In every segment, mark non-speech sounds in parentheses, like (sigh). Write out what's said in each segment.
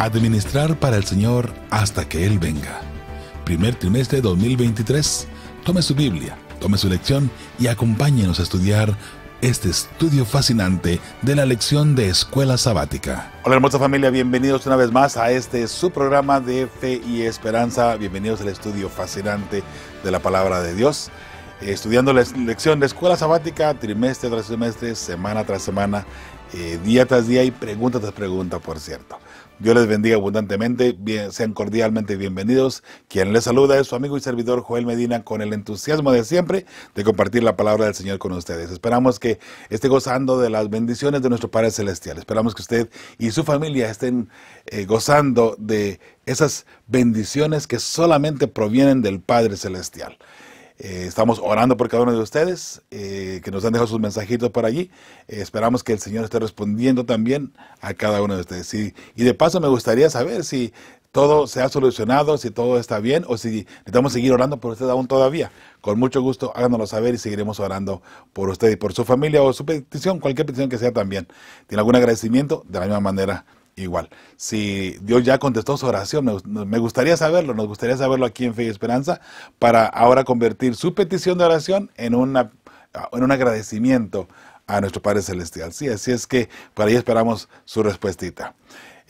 Administrar para el Señor hasta que Él venga. Primer trimestre de 2023. Tome su Biblia, tome su lección y acompáñenos a estudiar este estudio fascinante de la lección de escuela sabática. Hola hermosa familia, bienvenidos una vez más a este su programa de fe y esperanza. Bienvenidos al estudio fascinante de la palabra de Dios. estudiando la lección de escuela sabática, trimestre tras trimestre, semana tras semana, eh, día tras día y pregunta tras pregunta, por cierto. Dios les bendiga abundantemente, bien, sean cordialmente bienvenidos. Quien les saluda es su amigo y servidor Joel Medina con el entusiasmo de siempre de compartir la palabra del Señor con ustedes. Esperamos que esté gozando de las bendiciones de nuestro Padre Celestial. Esperamos que usted y su familia estén eh, gozando de esas bendiciones que solamente provienen del Padre Celestial. Eh, estamos orando por cada uno de ustedes eh, que nos han dejado sus mensajitos por allí. Eh, esperamos que el Señor esté respondiendo también a cada uno de ustedes. Y, de paso me gustaría saber si todo se ha solucionado, si todo está bien o si necesitamos seguir orando por usted aún todavía. Con mucho gusto háganoslo saber y seguiremos orando por usted y por su familia o su petición, cualquier petición que sea también. ¿Tiene algún agradecimiento? De la misma manera igual. Si Dios ya contestó su oración, me, gustaría saberlo, nos gustaría saberlo aquí en Fe y Esperanza, para ahora convertir su petición de oración en, una, en un agradecimiento a nuestro Padre Celestial. Sí, así es que por ahí esperamos su respuestita.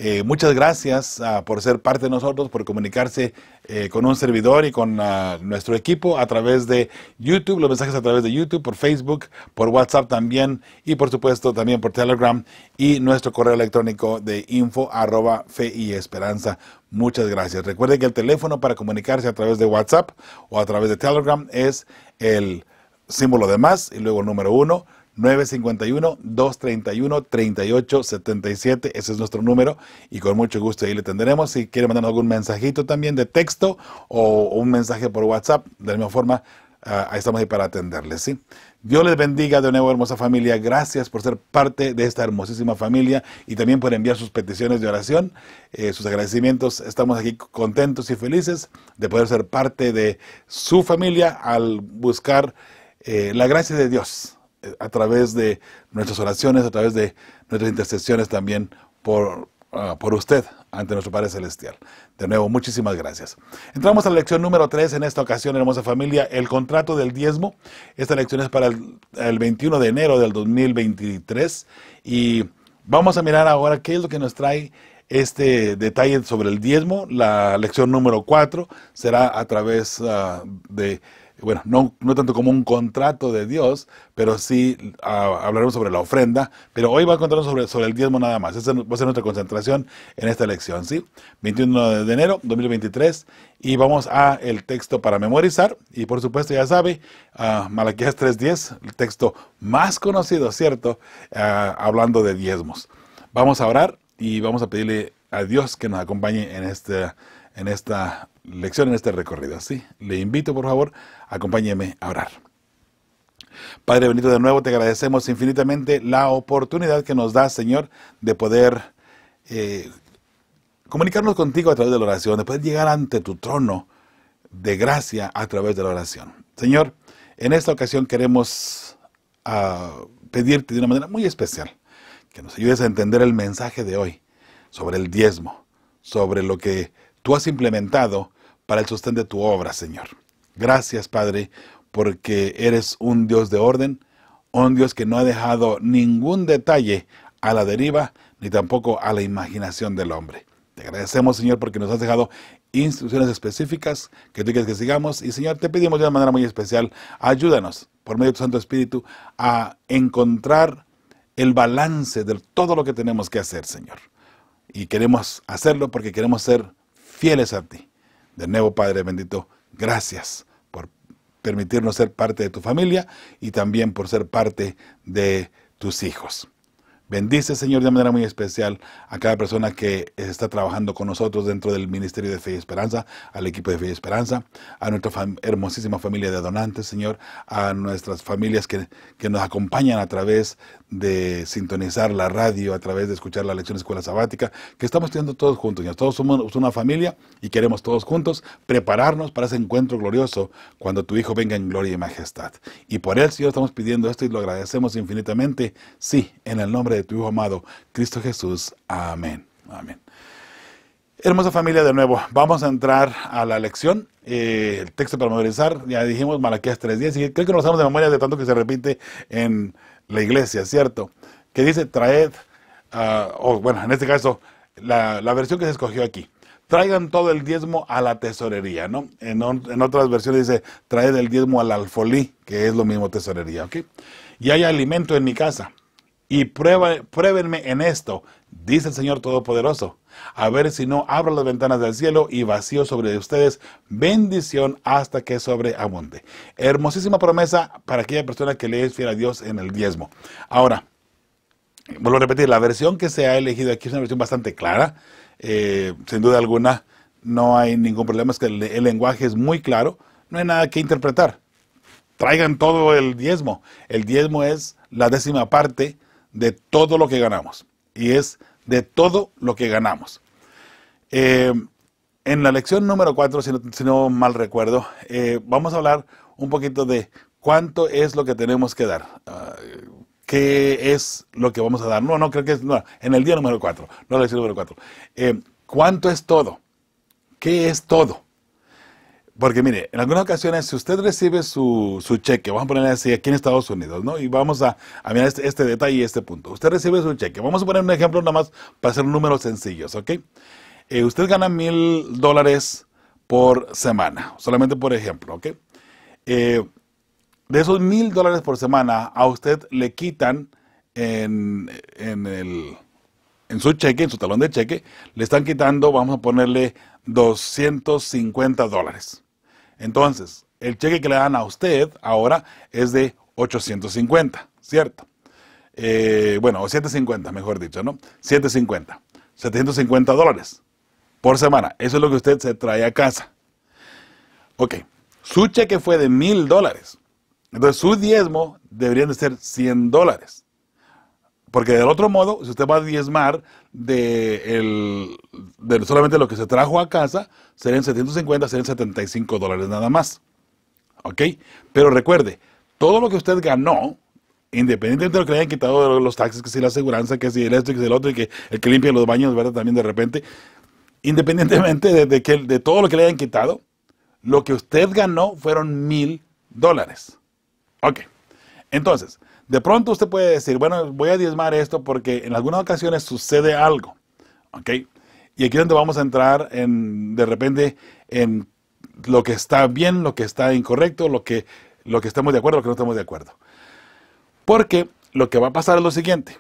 Eh, muchas gracias ah, por ser parte de nosotros, por comunicarse eh, con un servidor y con ah, nuestro equipo a través de YouTube, los mensajes a través de YouTube, por Facebook, por WhatsApp también y por supuesto también por Telegram y nuestro correo electrónico de info arroba y esperanza. Muchas gracias. Recuerde que el teléfono para comunicarse a través de WhatsApp o a través de Telegram es el símbolo de más y luego el número uno. 951-231-3877. Ese es nuestro número y con mucho gusto ahí le tendremos. Si quiere mandarnos algún mensajito también de texto o un mensaje por WhatsApp, de la misma forma, ah, ahí estamos ahí para atenderles. ¿sí? Dios les bendiga de nuevo, hermosa familia. Gracias por ser parte de esta hermosísima familia y también por enviar sus peticiones de oración, eh, sus agradecimientos. Estamos aquí contentos y felices de poder ser parte de su familia al buscar eh, la gracia de Dios a través de nuestras oraciones, a través de nuestras intercesiones también por, ah, por usted ante nuestro Padre Celestial. De nuevo, muchísimas gracias. Entramos a la lección número 3 en esta ocasión, hermosa familia, el contrato del diezmo. Esta lección es para el, 21 de enero del 2023 y vamos a mirar ahora qué es lo que nos trae este detalle sobre el diezmo. La lección número 4 será a través ah, de bueno, no, tanto como un contrato de Dios, pero sí ah, hablaremos sobre la ofrenda, pero hoy va a contarnos sobre, sobre el diezmo nada más. Esa va a ser nuestra concentración en esta lección, ¿sí? 21 de enero 2023 y vamos a el texto para memorizar y por supuesto ya sabe, ah, Malaquías 3.10, el texto más conocido, ¿cierto? Ah, hablando de diezmos. Vamos a orar y vamos a pedirle a Dios que nos acompañe en este en esta lección, en este recorrido. Así, le invito, por favor, acompáñeme a orar. Padre bendito, de nuevo te agradecemos infinitamente la oportunidad que nos da Señor, de poder eh, comunicarnos contigo a través de la oración, de poder llegar ante tu trono de gracia a través de la oración. Señor, en esta ocasión queremos ah, pedirte de una manera muy especial que nos ayudes a entender el mensaje de hoy sobre el diezmo, sobre lo que tú has implementado para el sostén de tu obra, Señor. Gracias, Padre, porque eres un Dios de orden, un Dios que no ha dejado ningún detalle a la deriva, ni tampoco a la imaginación del hombre. Te agradecemos, Señor, porque nos has dejado instrucciones específicas que tú quieres que sigamos. Y, Señor, te pedimos de una manera muy especial, ayúdanos por medio de tu Santo Espíritu a encontrar el balance de todo lo que tenemos que hacer, Señor. Y queremos hacerlo porque queremos ser fieles a ti. De nuevo, Padre bendito, gracias por permitirnos ser parte de tu familia y también por ser parte de tus hijos. Bendice, Señor, de manera muy especial a cada persona que está trabajando con nosotros dentro del Ministerio de Fe y Esperanza, al equipo de Fe y Esperanza, a nuestra hermosísima familia de donantes, Señor, a nuestras familias que, nos acompañan a través de de sintonizar la radio, a través de escuchar la lección de escuela sabática, que estamos teniendo todos juntos. y todos somos una familia y queremos todos juntos prepararnos para ese encuentro glorioso cuando tu Hijo venga en gloria y majestad. Y por él, Señor, estamos pidiendo esto y lo agradecemos infinitamente. Sí, en el nombre de tu Hijo amado, Cristo Jesús. Amén. Amén. Hermosa familia, de nuevo, vamos a entrar a la lección. Eh, el texto para memorizar, ya dijimos Malaquías 3.10, y creo que nos damos de memoria de tanto que se repite en la iglesia, ¿cierto? Que dice, traed, ah, o bueno, en este caso, la, versión que se escogió aquí, traigan todo el diezmo a la tesorería, ¿no? En, otras versiones dice, traed el diezmo al alfolí, que es lo mismo tesorería, ¿ok? Y hay alimento en mi casa. Y pruébenme en esto, dice el Señor Todopoderoso, a ver si no abro las ventanas del cielo y vacío sobre ustedes bendición hasta que sobreabunde. Hermosísima promesa para aquella persona que le es fiel a Dios en el diezmo. Ahora, vuelvo a repetir, la versión que se ha elegido aquí es una versión bastante clara, eh, sin duda alguna no hay ningún problema, es que el lenguaje es muy claro, no hay nada que interpretar. Traigan todo el diezmo. El diezmo es la décima parte de todo lo que ganamos y es de todo lo que ganamos. Eh, en la lección número 4, si, no, mal recuerdo, eh, vamos a hablar un poquito de cuánto es lo que tenemos que dar. Ah, ¿Qué es lo que vamos a dar? No, no, creo que es en el día número 4, no la lección número 4. Eh, ¿Cuánto es todo? ¿Qué es todo? Porque mire, en algunas ocasiones, si usted recibe su, cheque, vamos a ponerle así, aquí en Estados Unidos, ¿no? Y vamos a, mirar este, este, detalle y este punto. Usted recibe su cheque. Vamos a poner un ejemplo nada más para hacer números sencillos, ¿ok? Eh, usted gana mil dólares por semana, solamente por ejemplo, ¿ok? Eh, de esos mil dólares por semana, a usted le quitan en, en su cheque, en su talón de cheque, le están quitando, vamos a ponerle 250 dólares. Entonces, el cheque que le dan a usted ahora es de 850, ¿cierto? Eh, bueno, o 750, mejor dicho, ¿no? 750. 750 dólares por semana. Eso es lo que usted se trae a casa. Ok, su cheque fue de mil dólares. Entonces su diezmo deberían de ser 100 dólares. Porque del otro modo, si usted va a diezmar, de, solamente lo que se trajo a casa serían 750, serían 75 dólares nada más. ¿Ok? Pero recuerde, todo lo que usted ganó, independientemente de lo que le hayan quitado de los taxis, que si la aseguranza, que si el esto, que si el otro, y que el que limpia los baños, ¿verdad? También de repente, independientemente de, de, que, de todo lo que le hayan quitado, lo que usted ganó fueron mil dólares. Ok. Entonces, de pronto usted puede decir, bueno, voy a diezmar esto porque en algunas ocasiones sucede algo. ¿Ok? Y aquí es donde vamos a entrar en, de repente en lo que está bien, lo que está incorrecto, lo que, lo que estamos de acuerdo, lo que no estamos de acuerdo. Porque lo que va a pasar es lo siguiente.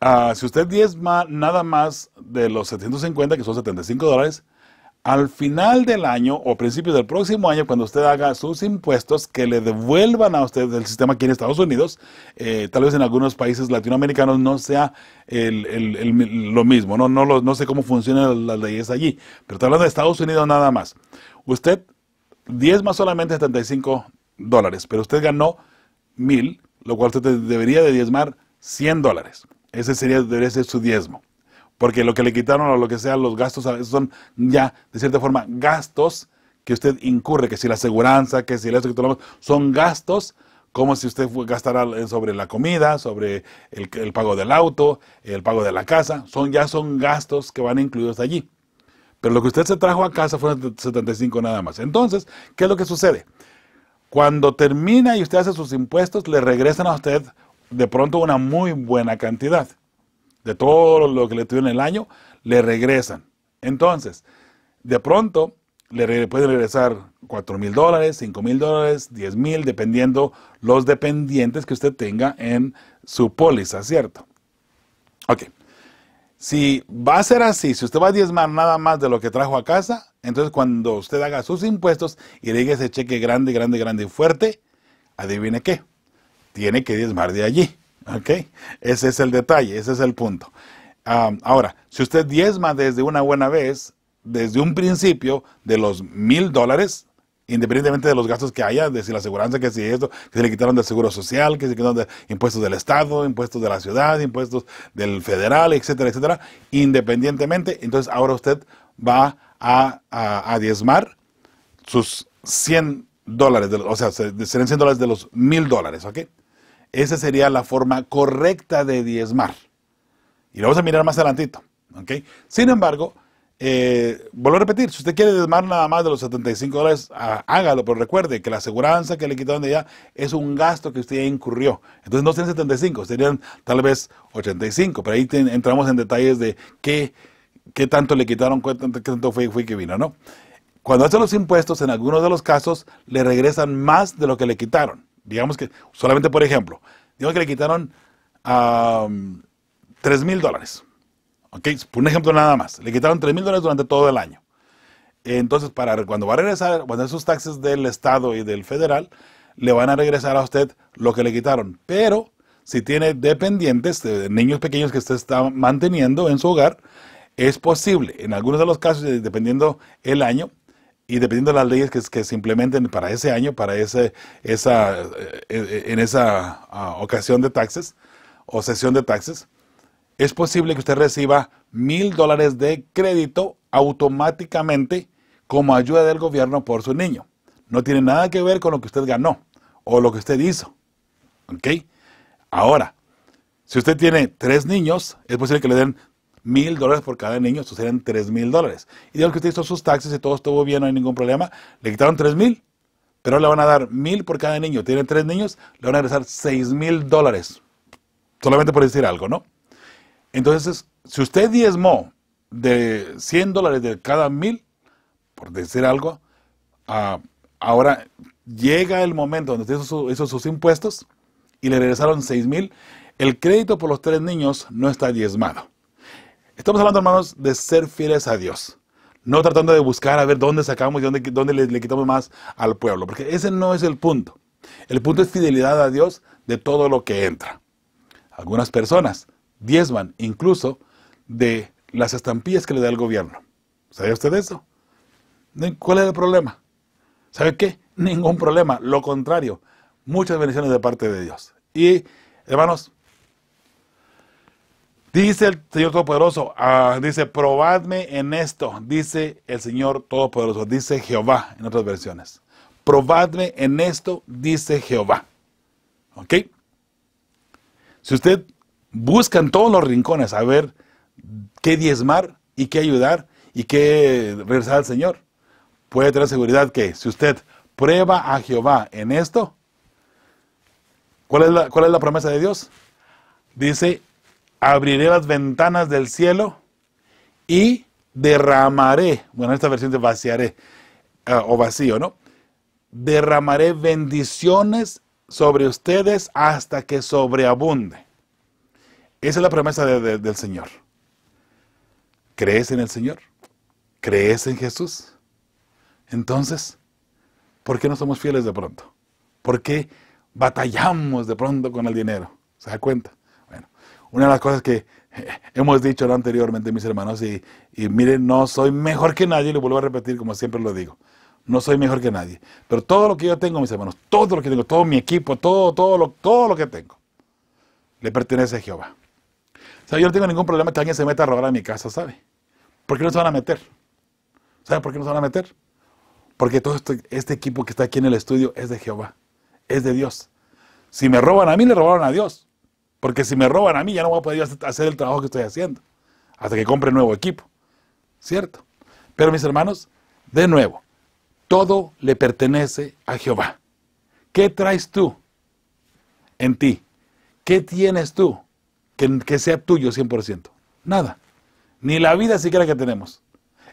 Ah, si usted diezma nada más de los 750, que son 75 dólares, al final del año o principios del próximo año, cuando usted haga sus impuestos, que le devuelvan a usted el sistema aquí en Estados Unidos, eh, tal vez en algunos países latinoamericanos no sea lo mismo, no, sé cómo funcionan las leyes allí, pero está hablando de Estados Unidos nada más. Usted diezma solamente 75 dólares, pero usted ganó mil, lo cual usted debería de diezmar 100 dólares. Ese sería, debería ser su diezmo porque lo que le quitaron o lo que sea, los gastos son ya, de cierta forma, gastos que usted incurre, que si la aseguranza, que si el esto, que todo son gastos como si usted gastara sobre la comida, sobre el, pago del auto, el pago de la casa, son ya son gastos que van incluidos allí. Pero lo que usted se trajo a casa fueron 75 nada más. Entonces, ¿qué es lo que sucede? Cuando termina y usted hace sus impuestos, le regresan a usted de pronto una muy buena cantidad de todo lo que le tuvieron el año, le regresan. Entonces, de pronto, le pueden regresar 4 mil dólares, 5 mil dólares, 10 mil, dependiendo los dependientes que usted tenga en su póliza, ¿cierto? Ok. Si va a ser así, si usted va a diezmar nada más de lo que trajo a casa, entonces cuando usted haga sus impuestos y le diga ese cheque grande, grande, grande y fuerte, adivine qué, tiene que diezmar de allí. ¿Ok? Ese es el detalle, ese es el punto. ahora, si usted diezma desde una buena vez, desde un principio, de los mil dólares, independientemente de los gastos que haya, de si la aseguranza, que si esto, que se le quitaron del seguro social, que se quitaron de impuestos del Estado, impuestos de la ciudad, impuestos del federal, etcétera, etcétera, independientemente, entonces ahora usted va a, a, diezmar sus cien dólares, o sea, serán cien dólares de los mil dólares, ¿ok? Esa sería la forma correcta de diezmar. Y lo vamos a mirar más adelantito. Sin embargo, eh, vuelvo a repetir, si usted quiere diezmar nada más de los 75 dólares, hágalo, pero recuerde que la aseguranza que le quitaron de allá es un gasto que usted incurrió. Entonces no serían 75, serían tal vez 85, pero ahí entramos en detalles de qué, qué tanto le quitaron, qué tanto, fue, que vino, ¿no? Cuando hacen los impuestos, en algunos de los casos, le regresan más de lo que le quitaron digamos que, solamente por ejemplo, digamos que le quitaron tres mil dólares. ¿Ok? Por un ejemplo nada más. Le quitaron 3 mil dólares durante todo el año. Entonces, para cuando va a regresar, cuando sus taxes del Estado y del Federal, le van a regresar a usted lo que le quitaron. Pero si tiene dependientes, niños pequeños que usted está manteniendo en su hogar, es posible, en algunos de los casos, eh, dependiendo el año, y dependiendo de las leyes que, que, se implementen para ese año, para ese, esa, eh, eh, en esa ah, ocasión de taxes o sesión de taxes, es posible que usted reciba mil dólares de crédito automáticamente como ayuda del gobierno por su niño. No tiene nada que ver con lo que usted ganó o lo que usted hizo. ¿Ok? Ahora, si usted tiene tres niños, es posible que le den mil dólares por cada niño, suceden serían tres mil dólares. Y digo que usted hizo sus taxes y todo estuvo bien, no hay ningún problema, le quitaron tres mil, pero le van a dar mil por cada niño. Tiene tres niños, le van a regresar seis mil dólares, solamente por decir algo, ¿no? Entonces, si usted diezmó de 100 dólares de cada mil, por decir algo, ah, ahora llega el momento donde usted hizo, hizo sus impuestos y le regresaron seis mil, el crédito por los tres niños no está diezmado. Estamos hablando, hermanos, de ser fieles a Dios. No tratando de buscar a ver dónde sacamos y dónde, dónde le, quitamos más al pueblo. Porque ese no es el punto. El punto es fidelidad a Dios de todo lo que entra. Algunas personas diezman incluso de las estampillas que le da el gobierno. ¿Sabe usted eso? ¿Cuál es el problema? ¿Sabe qué? Ningún problema. Lo contrario. Muchas bendiciones de parte de Dios. Y, hermanos, Dice el Señor Todopoderoso, ah, dice, probadme en esto, dice el Señor Todopoderoso, dice Jehová en otras versiones. Probadme en esto, dice Jehová. ¿Ok? Si usted busca en todos los rincones a ver qué diezmar y qué ayudar y qué regresar al Señor, puede tener seguridad que si usted prueba a Jehová en esto, ¿cuál es la, cuál es la promesa de Dios? Dice, abriré las ventanas del cielo y derramaré, bueno, esta versión de vaciaré ah, o vacío, ¿no? Derramaré bendiciones sobre ustedes hasta que sobreabunde. Esa es la promesa del Señor. ¿Crees en el Señor? ¿Crees en Jesús? Entonces, ¿por qué no somos fieles de pronto? ¿Por qué batallamos de pronto con el dinero? ¿Se da cuenta? Una de las cosas que (laughs) hemos dicho anteriormente, mis hermanos, y, miren, no soy mejor que nadie, lo vuelvo a repetir como siempre lo digo. No soy mejor que nadie. Pero todo lo que yo tengo, mis hermanos, todo lo que tengo, todo mi equipo, todo, todo, lo, todo lo que tengo, le pertenece a Jehová. O sea, yo no tengo ningún problema que alguien se meta a robar a mi casa, ¿sabe? ¿Por qué no se van a meter? ¿Saben por qué no se van a meter? Porque todo este, este equipo que está aquí en el estudio es de Jehová, es de Dios. Si me roban a mí, le robaron a Dios. Porque si me roban a mí, ya no voy a poder hacer el trabajo que estoy haciendo. Hasta que compre nuevo equipo. ¿Cierto? Pero mis hermanos, de nuevo, todo le pertenece a Jehová. ¿Qué traes tú en ti? ¿Qué tienes tú que, sea tuyo 100%? Nada. Ni la vida siquiera que tenemos.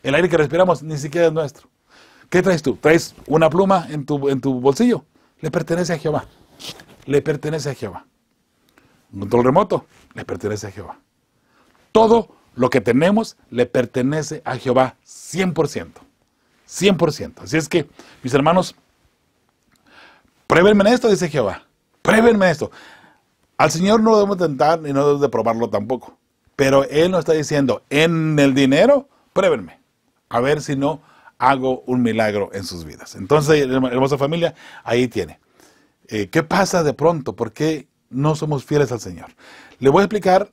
El aire que respiramos ni siquiera es nuestro. ¿Qué traes tú? ¿Traes una pluma en tu, en tu bolsillo? Le pertenece a Jehová. Le pertenece a Jehová. Control remoto le pertenece a Jehová. Todo lo que tenemos le pertenece a Jehová 100%. 100%. Así es que, mis hermanos, pruébenme esto, dice Jehová. Pruébenme esto. Al Señor no lo debemos tentar ni no debemos de probarlo tampoco. Pero Él nos está diciendo, en el dinero, pruébenme. A ver si no hago un milagro en sus vidas. Entonces, hermosa familia, ahí tiene. Eh, ¿Qué pasa de pronto? ¿Por qué no somos fieles al Señor. Le voy a explicar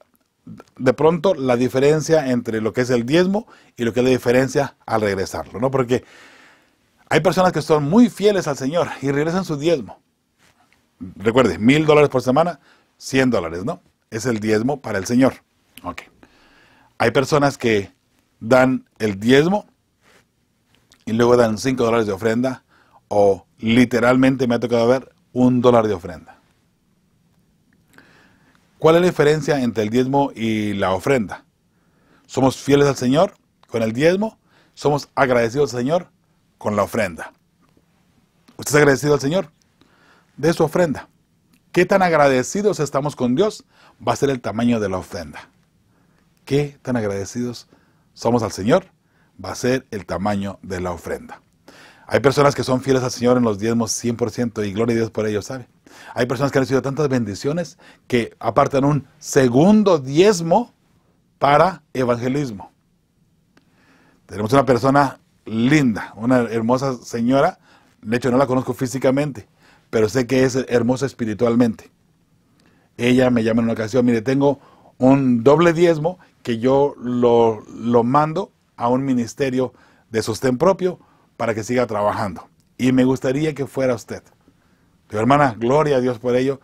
de pronto la diferencia entre lo que es el diezmo y lo que es la diferencia al regresarlo, ¿no? Porque hay personas que son muy fieles al Señor y regresan su diezmo. Recuerde, mil dólares por semana, Cien dólares, ¿no? Es el diezmo para el Señor. Ok. Hay personas que dan el diezmo y luego dan cinco dólares de ofrenda o literalmente me ha tocado ver un dólar de ofrenda. ¿Cuál es la diferencia entre el diezmo y la ofrenda? Somos fieles al Señor con el diezmo, somos agradecidos al Señor con la ofrenda. ¿Usted es agradecido al Señor? De su ofrenda. ¿Qué tan agradecidos estamos con Dios? Va a ser el tamaño de la ofrenda. ¿Qué tan agradecidos somos al Señor? Va a ser el tamaño de la ofrenda. Hay personas que son fieles al Señor en los diezmos 100% y gloria a Dios por ellos, ¿sabe? Hay personas que han recibido tantas bendiciones que apartan un segundo diezmo para evangelismo. Tenemos una persona linda, una hermosa señora. De hecho, no la conozco físicamente, pero sé que es hermosa espiritualmente. Ella me llama en una ocasión, mire, tengo un doble diezmo que yo lo, lo mando a un ministerio de sostén propio para que siga trabajando. Y me gustaría que fuera usted hermana, gloria a Dios por ello.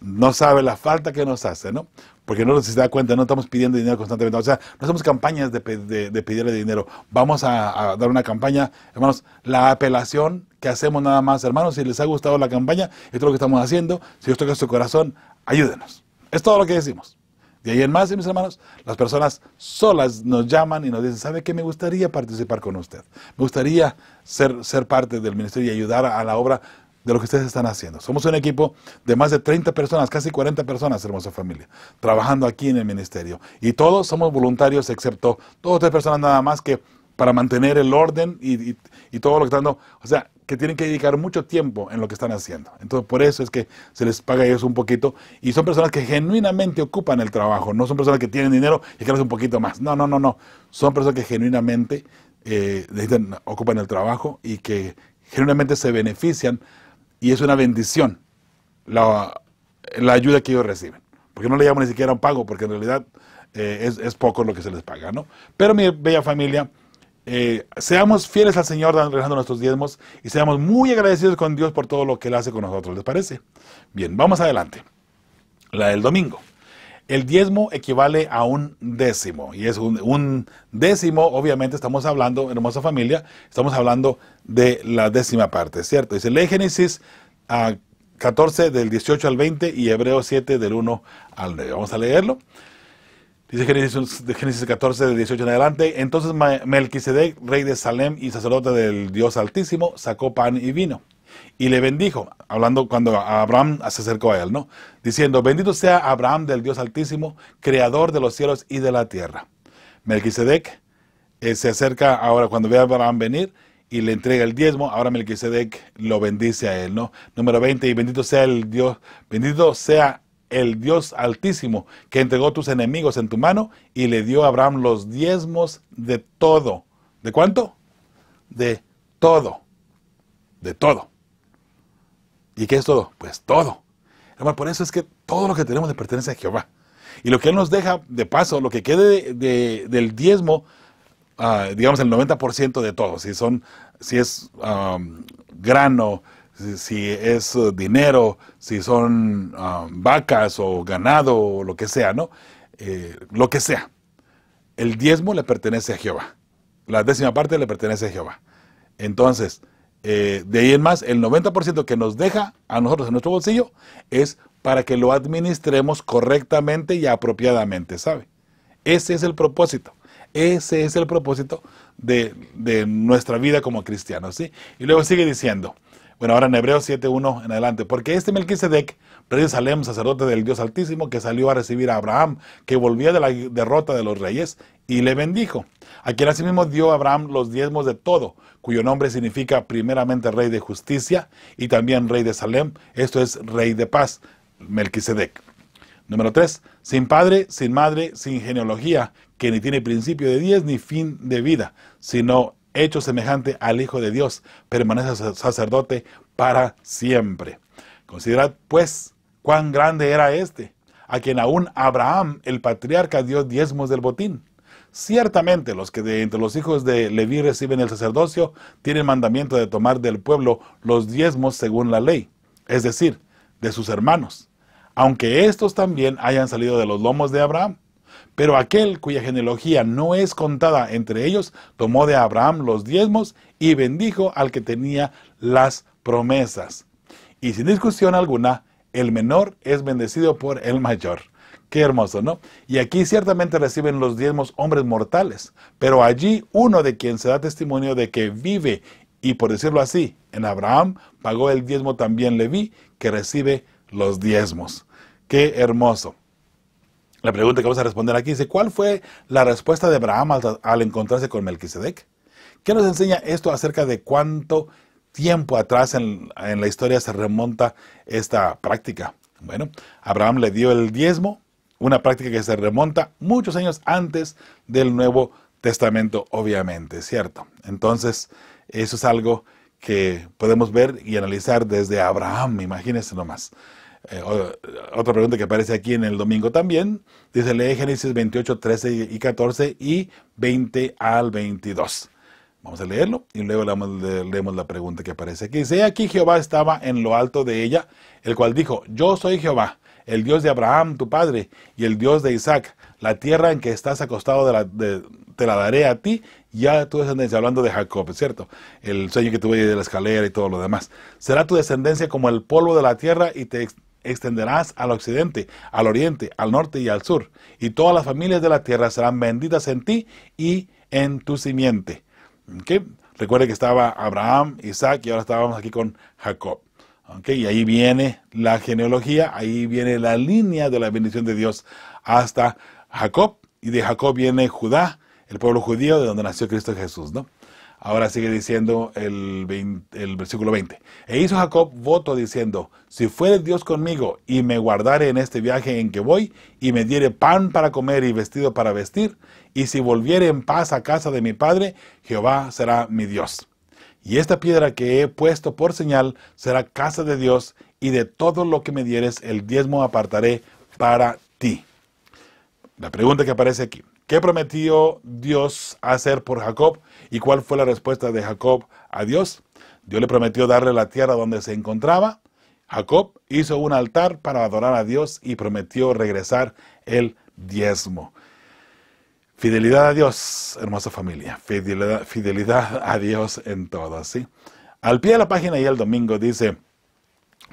No sabe la falta que nos hace, ¿no? Porque no se da cuenta, no estamos pidiendo dinero constantemente. O sea, no hacemos campañas de, pedirle dinero. Vamos a, dar una campaña, hermanos. La apelación que hacemos nada más, hermanos, si les ha gustado la campaña, esto es lo que estamos haciendo. Si Dios toca su corazón, ayúdenos. Es todo lo que decimos. De ahí en más, mis hermanos, las personas solas nos llaman y nos dicen, ¿sabe qué? Me gustaría participar con usted. Me gustaría ser, ser parte del ministerio y ayudar a la obra de lo que ustedes están haciendo. Somos un equipo de más de 30 personas, casi 40 personas, hermosa familia, trabajando aquí en el ministerio. Y todos somos voluntarios, excepto dos o tres personas nada más que para mantener el orden y, todo lo que están dando. O sea, que tienen que dedicar mucho tiempo en lo que están haciendo. Entonces, por eso es que se les paga ellos un poquito. Y son personas que genuinamente ocupan el trabajo. No son personas que tienen dinero y que un poquito más. No, no, no, no. Son personas que genuinamente eh, ocupan el trabajo y que genuinamente se benefician y es una bendición la, ayuda que ellos reciben. Porque no le llamo ni siquiera un pago, porque en realidad eh, es, poco lo que se les paga, ¿no? Pero mi bella familia, eh, seamos fieles al Señor dando nuestros diezmos y seamos muy agradecidos con Dios por todo lo que Él hace con nosotros, ¿les parece? Bien, vamos adelante. La del domingo. El diezmo equivale a un décimo, y es un, décimo, obviamente estamos hablando, hermosa familia, estamos hablando de la décima parte, ¿cierto? Dice, lee Génesis 14 ah, del 18 al 20 y Hebreos 7 del 1 al 9. Vamos a leerlo. Dice Génesis, Génesis 14, del 18 en adelante. Entonces Melquisedec, rey de Salem y sacerdote del Dios Altísimo, sacó pan y vino y le bendijo, hablando cuando Abraham se acercó a él, ¿no? Diciendo, bendito sea Abraham del Dios Altísimo, creador de los cielos y de la tierra. Melquisedec eh, se acerca ahora cuando ve a Abraham venir y le entrega el diezmo, ahora Melquisedec lo bendice a él, ¿no? Número 20, y bendito sea el Dios, bendito sea el Dios Altísimo, que entregó tus enemigos en tu mano y le dio a Abraham los diezmos de todo. ¿De cuánto? De todo. De todo. ¿Y qué es todo? Pues todo. Hermano, por eso es que todo lo que tenemos le pertenece a Jehová. Y lo que Él nos deja de paso, lo que quede del diezmo, ah, digamos el 90% de todo, si, son, si es grano, si, es eh, dinero, si son vacas o ganado o lo que sea, ¿no? Eh, lo que sea. El diezmo le pertenece a Jehová. La décima parte le pertenece a Jehová. Entonces, eh, de ahí en más, el 90% que nos deja a nosotros en nuestro bolsillo es para que lo administremos correctamente y apropiadamente, ¿sabe? Ese es el propósito. Ese es el propósito de, de nuestra vida como cristianos, ¿sí? Y luego sigue diciendo, bueno, ahora en Hebreos 7.1 en adelante. Porque este Melquisedec, rey de Salem, sacerdote del Dios Altísimo, que salió a recibir a Abraham, que volvía de la derrota de los reyes, y le bendijo. A quien asimismo dio a Abraham los diezmos de todo, cuyo nombre significa primeramente rey de justicia y también rey de Salem, esto es rey de paz, Melquisedec. Número 3. Sin padre, sin madre, sin genealogía, que ni tiene principio de días ni fin de vida, sino hecho semejante al Hijo de Dios, permanece sacerdote para siempre. Considerad, pues, cuán grande era este, a quien aún Abraham, el patriarca, dio diezmos del botín. Ciertamente los que de entre los hijos de Leví reciben el sacerdocio tienen mandamiento de tomar del pueblo los diezmos según la ley, es decir, de sus hermanos, aunque estos también hayan salido de los lomos de Abraham. Pero aquel cuya genealogía no es contada entre ellos, tomó de Abraham los diezmos y bendijo al que tenía las promesas. Y sin discusión alguna, el menor es bendecido por el mayor. Qué hermoso, ¿no? Y aquí ciertamente reciben los diezmos hombres mortales, pero allí uno de quien se da testimonio de que vive, y por decirlo así, en Abraham pagó el diezmo también Leví, que recibe los diezmos. Qué hermoso. La pregunta que vamos a responder aquí dice, ¿cuál fue la respuesta de Abraham al, encontrarse con Melquisedec? ¿Qué nos enseña esto acerca de cuánto tiempo atrás en, la historia se remonta esta práctica? Bueno, Abraham le dio el diezmo, una práctica que se remonta muchos años antes del Nuevo Testamento, obviamente, ¿cierto? Entonces, eso es algo que podemos ver y analizar desde Abraham, imagínense nomás. Eh, otra pregunta que aparece aquí en el domingo también. Dice, lee Génesis 28, 13 y 14 y 20 al 22. Vamos a leerlo y luego leemos la pregunta que aparece aquí. Dice, aquí Jehová estaba en lo alto de ella, el cual dijo, yo soy Jehová, el Dios de Abraham, tu padre, y el Dios de Isaac. La tierra en que estás acostado de la, te la daré a ti Ya a tu descendencia. Hablando de Jacob, ¿cierto? El sueño que tuve de la escalera y todo lo demás. Será tu descendencia como el polvo de la tierra y te, extenderás al occidente, al oriente, al norte y al sur, y todas las familias de la tierra serán benditas en ti y en tu simiente. ¿Okay? Recuerde que estaba Abraham, Isaac y ahora estábamos aquí con Jacob. ¿Okay? Y ahí viene la genealogía, ahí viene la línea de la bendición de Dios hasta Jacob. Y de Jacob viene Judá, el pueblo judío de donde nació Cristo Jesús. ¿no? Ahora sigue diciendo el, el, versículo 20. E hizo Jacob voto diciendo, si fuere Dios conmigo y me guardare en este viaje en que voy, y me diere pan para comer y vestido para vestir, y si volviere en paz a casa de mi padre, Jehová será mi Dios. Y esta piedra que he puesto por señal será casa de Dios, y de todo lo que me dieres el diezmo apartaré para ti. La pregunta que aparece aquí, ¿Qué prometió Dios hacer por Jacob? ¿Y cuál fue la respuesta de Jacob a Dios? Dios le prometió darle la tierra donde se encontraba. Jacob hizo un altar para adorar a Dios y prometió regresar el diezmo. Fidelidad a Dios, hermosa familia. Fidelidad, a Dios en todo, ¿sí? Al pie de la página y el domingo dice,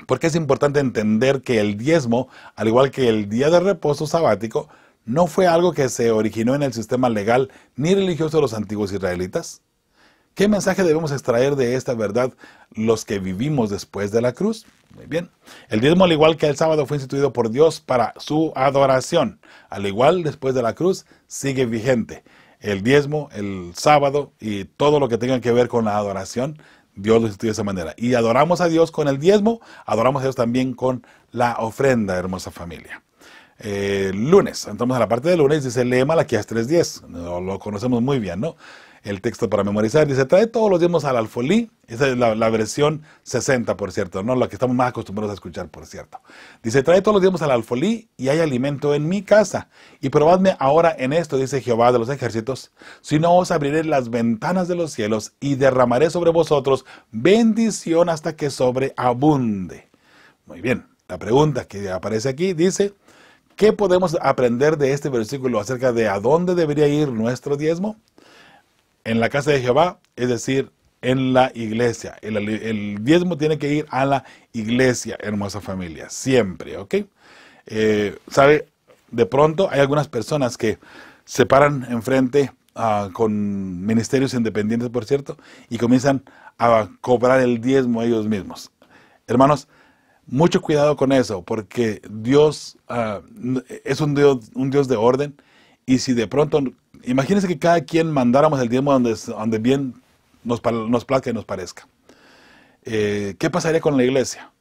porque es importante entender que el diezmo, al igual que el día de reposo sabático, no fue algo que se originó en el sistema legal ni religioso de los antiguos israelitas? ¿Qué mensaje debemos extraer de esta verdad los que vivimos después de la cruz? Muy bien. El diezmo, al igual que el sábado, fue instituido por Dios para su adoración. Al igual, después de la cruz, sigue vigente. El diezmo, el sábado y todo lo que tenga que ver con la adoración, Dios lo instituye de esa manera. Y adoramos a Dios con el diezmo, adoramos a Dios también con la ofrenda, hermosa familia. Eh, lunes. Entramos a la parte de lunes, dice lee Malaquías 3.10. lo conocemos muy bien, ¿no? El texto para memorizar dice, trae todos los diezmos al alfolí. Esa es la, versión 60, por cierto, ¿no? La que estamos más acostumbrados a escuchar, por cierto. Dice, trae todos los diezmos al alfolí y hay alimento en mi casa. Y probadme ahora en esto, dice Jehová de los ejércitos, si no os abriré las ventanas de los cielos y derramaré sobre vosotros bendición hasta que sobreabunde. Muy bien, la pregunta que aparece aquí dice, ¿Qué podemos aprender de este versículo acerca de a dónde debería ir nuestro diezmo? En la casa de Jehová, es decir, en la iglesia. El, diezmo tiene que ir a la iglesia, hermosa familia, siempre, ¿ok? Eh, ¿Sabe? De pronto hay algunas personas que se paran enfrente ah, con ministerios independientes, por cierto, y comienzan a cobrar el diezmo ellos mismos. Hermanos, mucho cuidado con eso, porque Dios ah, es un Dios, de orden. Y si de pronto, imagínense que cada quien mandáramos el tiempo donde, bien nos, nos plazca y nos parezca. Eh, ¿Qué pasaría con la iglesia?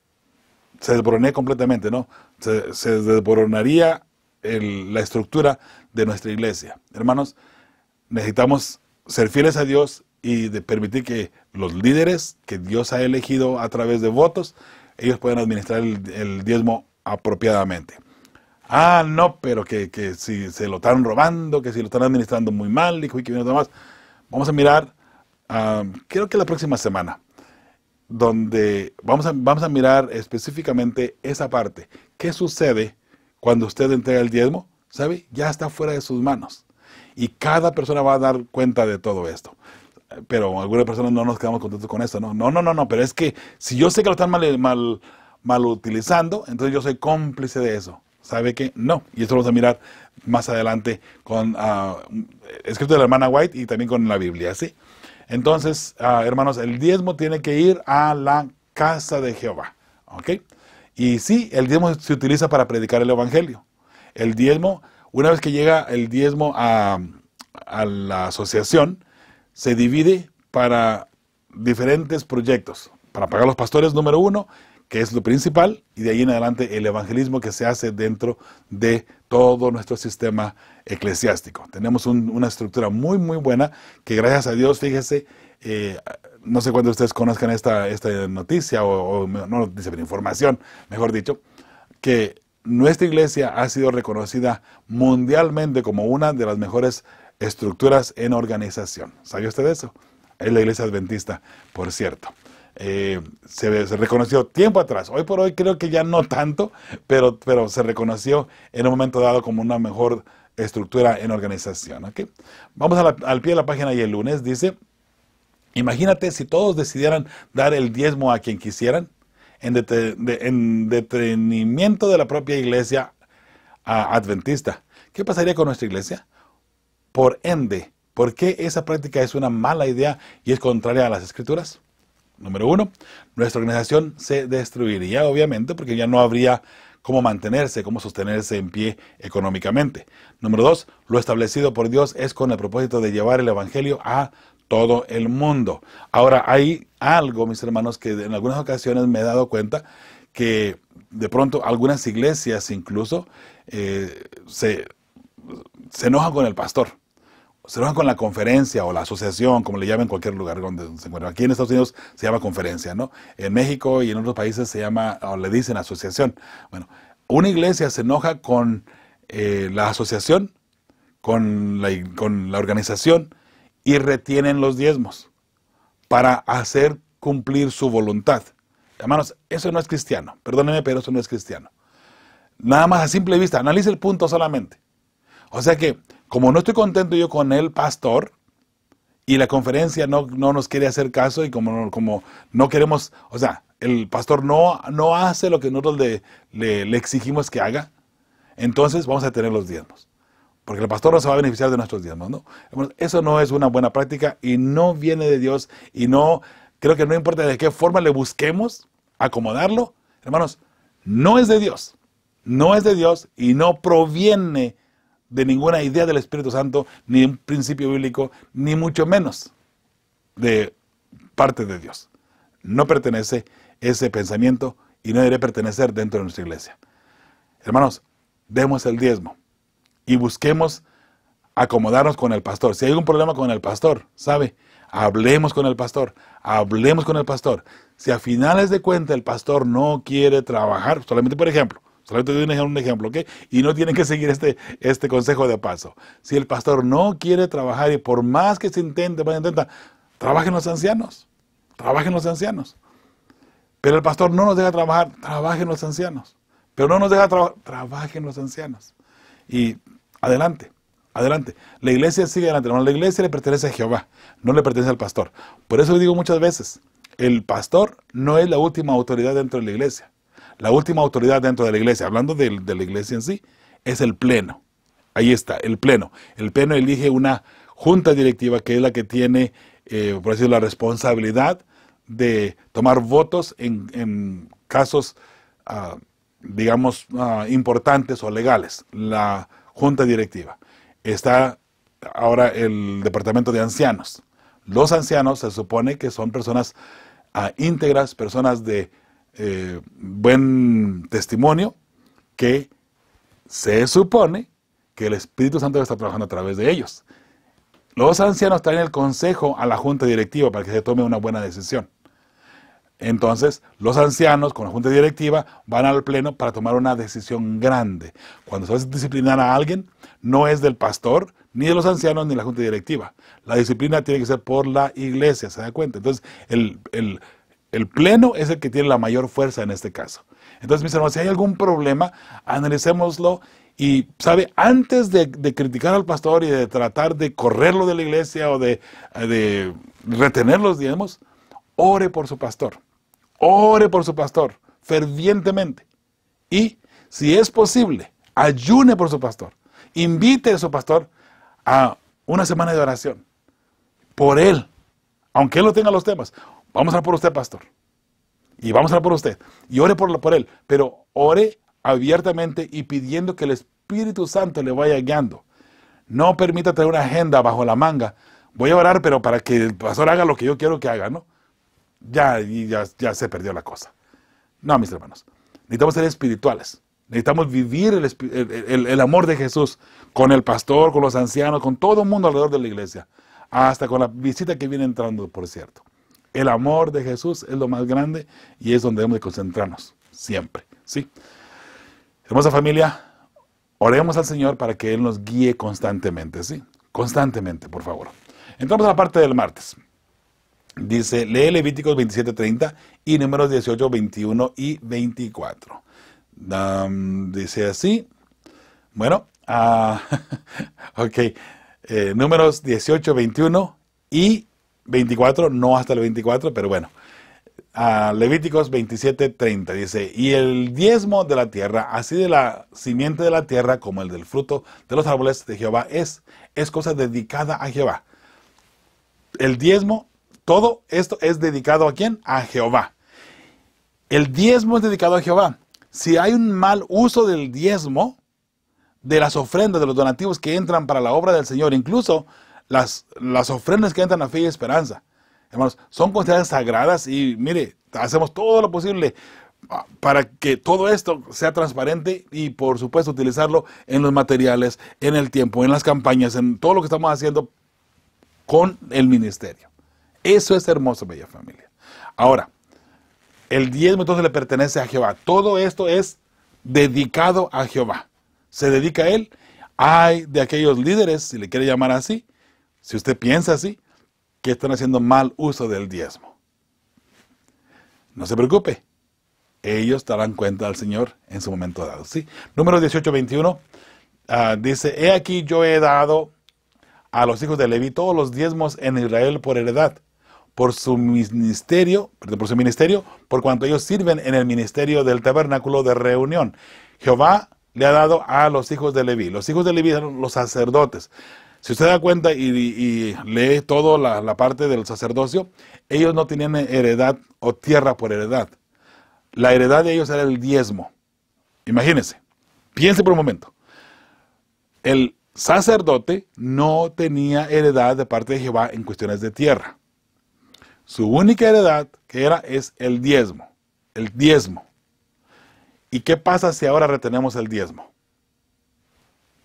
Se desboronaría completamente, ¿no? Se, desboronaría la estructura de nuestra iglesia. Hermanos, necesitamos ser fieles a Dios y permitir que los líderes que Dios ha elegido a través de votos ellos pueden administrar el, diezmo apropiadamente. Ah, no, pero que, si se lo están robando, que si lo están administrando muy mal, y que viene más. Vamos a mirar, ah, creo que la próxima semana, donde vamos a, vamos a mirar específicamente esa parte. ¿Qué sucede cuando usted entrega el diezmo? ¿Sabe? Ya está fuera de sus manos. Y cada persona va a dar cuenta de todo esto pero algunas personas no nos quedamos contentos con eso, ¿no? No, no, no, no, pero es que si yo sé que lo están mal, mal, mal utilizando, entonces yo soy cómplice de eso. ¿Sabe que No. Y esto lo vamos a mirar más adelante con ah, escrito de la hermana White y también con la Biblia, ¿sí? Entonces, ah, hermanos, el diezmo tiene que ir a la casa de Jehová, ¿ok? Y sí, el diezmo se utiliza para predicar el evangelio. El diezmo, una vez que llega el diezmo a, a la asociación, se divide para diferentes proyectos. Para pagar los pastores, número uno, que es lo principal, y de ahí en adelante el evangelismo que se hace dentro de todo nuestro sistema eclesiástico. Tenemos una estructura muy, muy buena que gracias a Dios, fíjese, eh, no sé cuándo ustedes conozcan esta, noticia, o, no noticia, pero información, mejor dicho, que nuestra iglesia ha sido reconocida mundialmente como una de las mejores estructuras en organización. ¿Sabía usted eso? Es la iglesia adventista, por cierto. Eh, se, reconoció tiempo atrás, hoy por hoy creo que ya no tanto, pero, pero se reconoció en un momento dado como una mejor estructura en organización. Vamos al pie de la página y el lunes dice, imagínate si todos decidieran dar el diezmo a quien quisieran, en, detenimiento de la propia iglesia ah, adventista. ¿Qué pasaría con nuestra iglesia? Por ende, ¿por qué esa práctica es una mala idea y es contraria a las escrituras? Número uno, nuestra organización se destruiría, obviamente, porque ya no habría cómo mantenerse, cómo sostenerse en pie económicamente. Número dos, lo establecido por Dios es con el propósito de llevar el Evangelio a todo el mundo. Ahora, hay algo, mis hermanos, que en algunas ocasiones me he dado cuenta que de pronto algunas iglesias incluso eh, se enojan con el pastor se enoja con la conferencia o la asociación, como le llaman en cualquier lugar donde se encuentra. Aquí en Estados Unidos se llama conferencia, ¿no? En México y en otros países se llama, o le dicen asociación. Bueno, una iglesia se enoja con eh, la asociación, con la, con la organización, y retienen los diezmos para hacer cumplir su voluntad. Hermanos, eso no es cristiano. Perdónenme, pero eso no es cristiano. Nada más a simple vista, analice el punto solamente. O sea que como no estoy contento yo con el pastor, y la conferencia no, no nos quiere hacer caso y como, como no queremos, o sea, el pastor no, no hace lo que nosotros le, le, exigimos que haga, entonces vamos a tener los diezmos. Porque el pastor no se va a beneficiar de nuestros diezmos, ¿no? Eso no es una buena práctica y no viene de Dios y no, creo que no importa de qué forma le busquemos acomodarlo, hermanos, no es de Dios, no es de Dios y no proviene de ninguna idea del Espíritu Santo, ni un principio bíblico, ni mucho menos de parte de Dios. No pertenece ese pensamiento y no debería pertenecer dentro de nuestra iglesia. Hermanos, demos el diezmo y busquemos acomodarnos con el pastor. Si hay algún problema con el pastor, ¿sabe? Hablemos con el pastor, hablemos con el pastor. Si a finales de cuenta el pastor no quiere trabajar, solamente por ejemplo, un ejemplo, Y no tienen que seguir este, este consejo de paso. Si el pastor no quiere trabajar y por más que se intente, intenta, trabajen los ancianos, trabajen los ancianos. Pero el pastor no nos deja trabajar, trabajen los ancianos. Pero no nos deja trabajar, trabajen los ancianos. Y adelante, adelante. La iglesia sigue adelante. la iglesia le pertenece a Jehová, no le pertenece al pastor. Por eso digo muchas veces, el pastor no es la última autoridad dentro de la iglesia. La última autoridad dentro de la iglesia, hablando de, la iglesia en sí, es el pleno. Ahí está, el pleno. El pleno elige una junta directiva que es la que tiene, eh, por decirlo, la responsabilidad de tomar votos en, casos, ah, digamos, ah, importantes o legales. La junta directiva. Está ahora el departamento de ancianos. Los ancianos se supone que son personas ah, íntegras, personas de eh, buen testimonio que se supone que el Espíritu Santo está trabajando a través de ellos. Los ancianos traen el consejo a la junta directiva para que se tome una buena decisión. Entonces, los ancianos con la junta directiva van al pleno para tomar una decisión grande. Cuando se hace disciplinar a alguien, no es del pastor, ni de los ancianos, ni de la junta directiva. La disciplina tiene que ser por la iglesia, ¿se da cuenta? Entonces, el el pleno es el que tiene la mayor fuerza en este caso. Entonces, mis hermanos, si hay algún problema, analicémoslo y, ¿sabe? Antes de, criticar al pastor y de tratar de correrlo de la iglesia o de, de retener los ore por su pastor. Ore por su pastor fervientemente. Y, si es posible, ayune por su pastor. Invite a su pastor a una semana de oración por él, aunque él no tenga los temas. Vamos a orar por usted, pastor. Y vamos a orar por usted. Y ore por, él. Pero ore abiertamente y pidiendo que el Espíritu Santo le vaya guiando. No permita tener una agenda bajo la manga. Voy a orar, pero para que el pastor haga lo que yo quiero que haga, ¿no? Ya, ya, se perdió la cosa. No, mis hermanos. Necesitamos ser espirituales. Necesitamos vivir el, el, amor de Jesús con el pastor, con los ancianos, con todo el mundo alrededor de la iglesia. Hasta con la visita que viene entrando, por cierto. El amor de Jesús es lo más grande y es donde debemos de concentrarnos, siempre, ¿sí? Hermosa familia, oremos al Señor para que Él nos guíe constantemente, ¿sí? Constantemente, por favor. Entramos a la parte del martes. Dice, lee Levíticos 27.30 y números 18, 21 y 24. dice así. Bueno, ah, (laughs) ok. Eh, números 18, 21 y 24, no hasta el 24, pero bueno. Levíticos 27, 30 dice, y el diezmo de la tierra, así de la simiente de la tierra como el del fruto de los árboles de Jehová, es, es cosa dedicada a Jehová. El diezmo, todo esto es dedicado a quién? A Jehová. El diezmo es dedicado a Jehová. Si hay un mal uso del diezmo, de las ofrendas, de los donativos que entran para la obra del Señor, incluso las, ofrendas que entran a fe y esperanza, hermanos, son consideradas sagradas y mire, hacemos todo lo posible para que todo esto sea transparente y por supuesto utilizarlo en los materiales, en el tiempo, en las campañas, en todo lo que estamos haciendo con el ministerio. Eso es hermoso, bella familia. Ahora, el diezmo entonces le pertenece a Jehová. Todo esto es dedicado a Jehová. Se dedica a él. Hay de aquellos líderes, si le quiere llamar así, si usted piensa así, que están haciendo mal uso del diezmo. No se preocupe, ellos darán cuenta al Señor en su momento dado. ¿sí? Número 18, 21 ah, dice, he aquí yo he dado a los hijos de Levi... todos los diezmos en Israel por heredad, por su ministerio, por su ministerio, por cuanto ellos sirven en el ministerio del tabernáculo de reunión. Jehová le ha dado a los hijos de Leví. Los hijos de Leví son los sacerdotes. Si usted da cuenta y, lee toda la, parte del sacerdocio, ellos no tenían heredad o tierra por heredad. La heredad de ellos era el diezmo. Imagínense, piense por un momento. El sacerdote no tenía heredad de parte de Jehová en cuestiones de tierra. Su única heredad que era es el diezmo. El diezmo. ¿Y qué pasa si ahora retenemos el diezmo?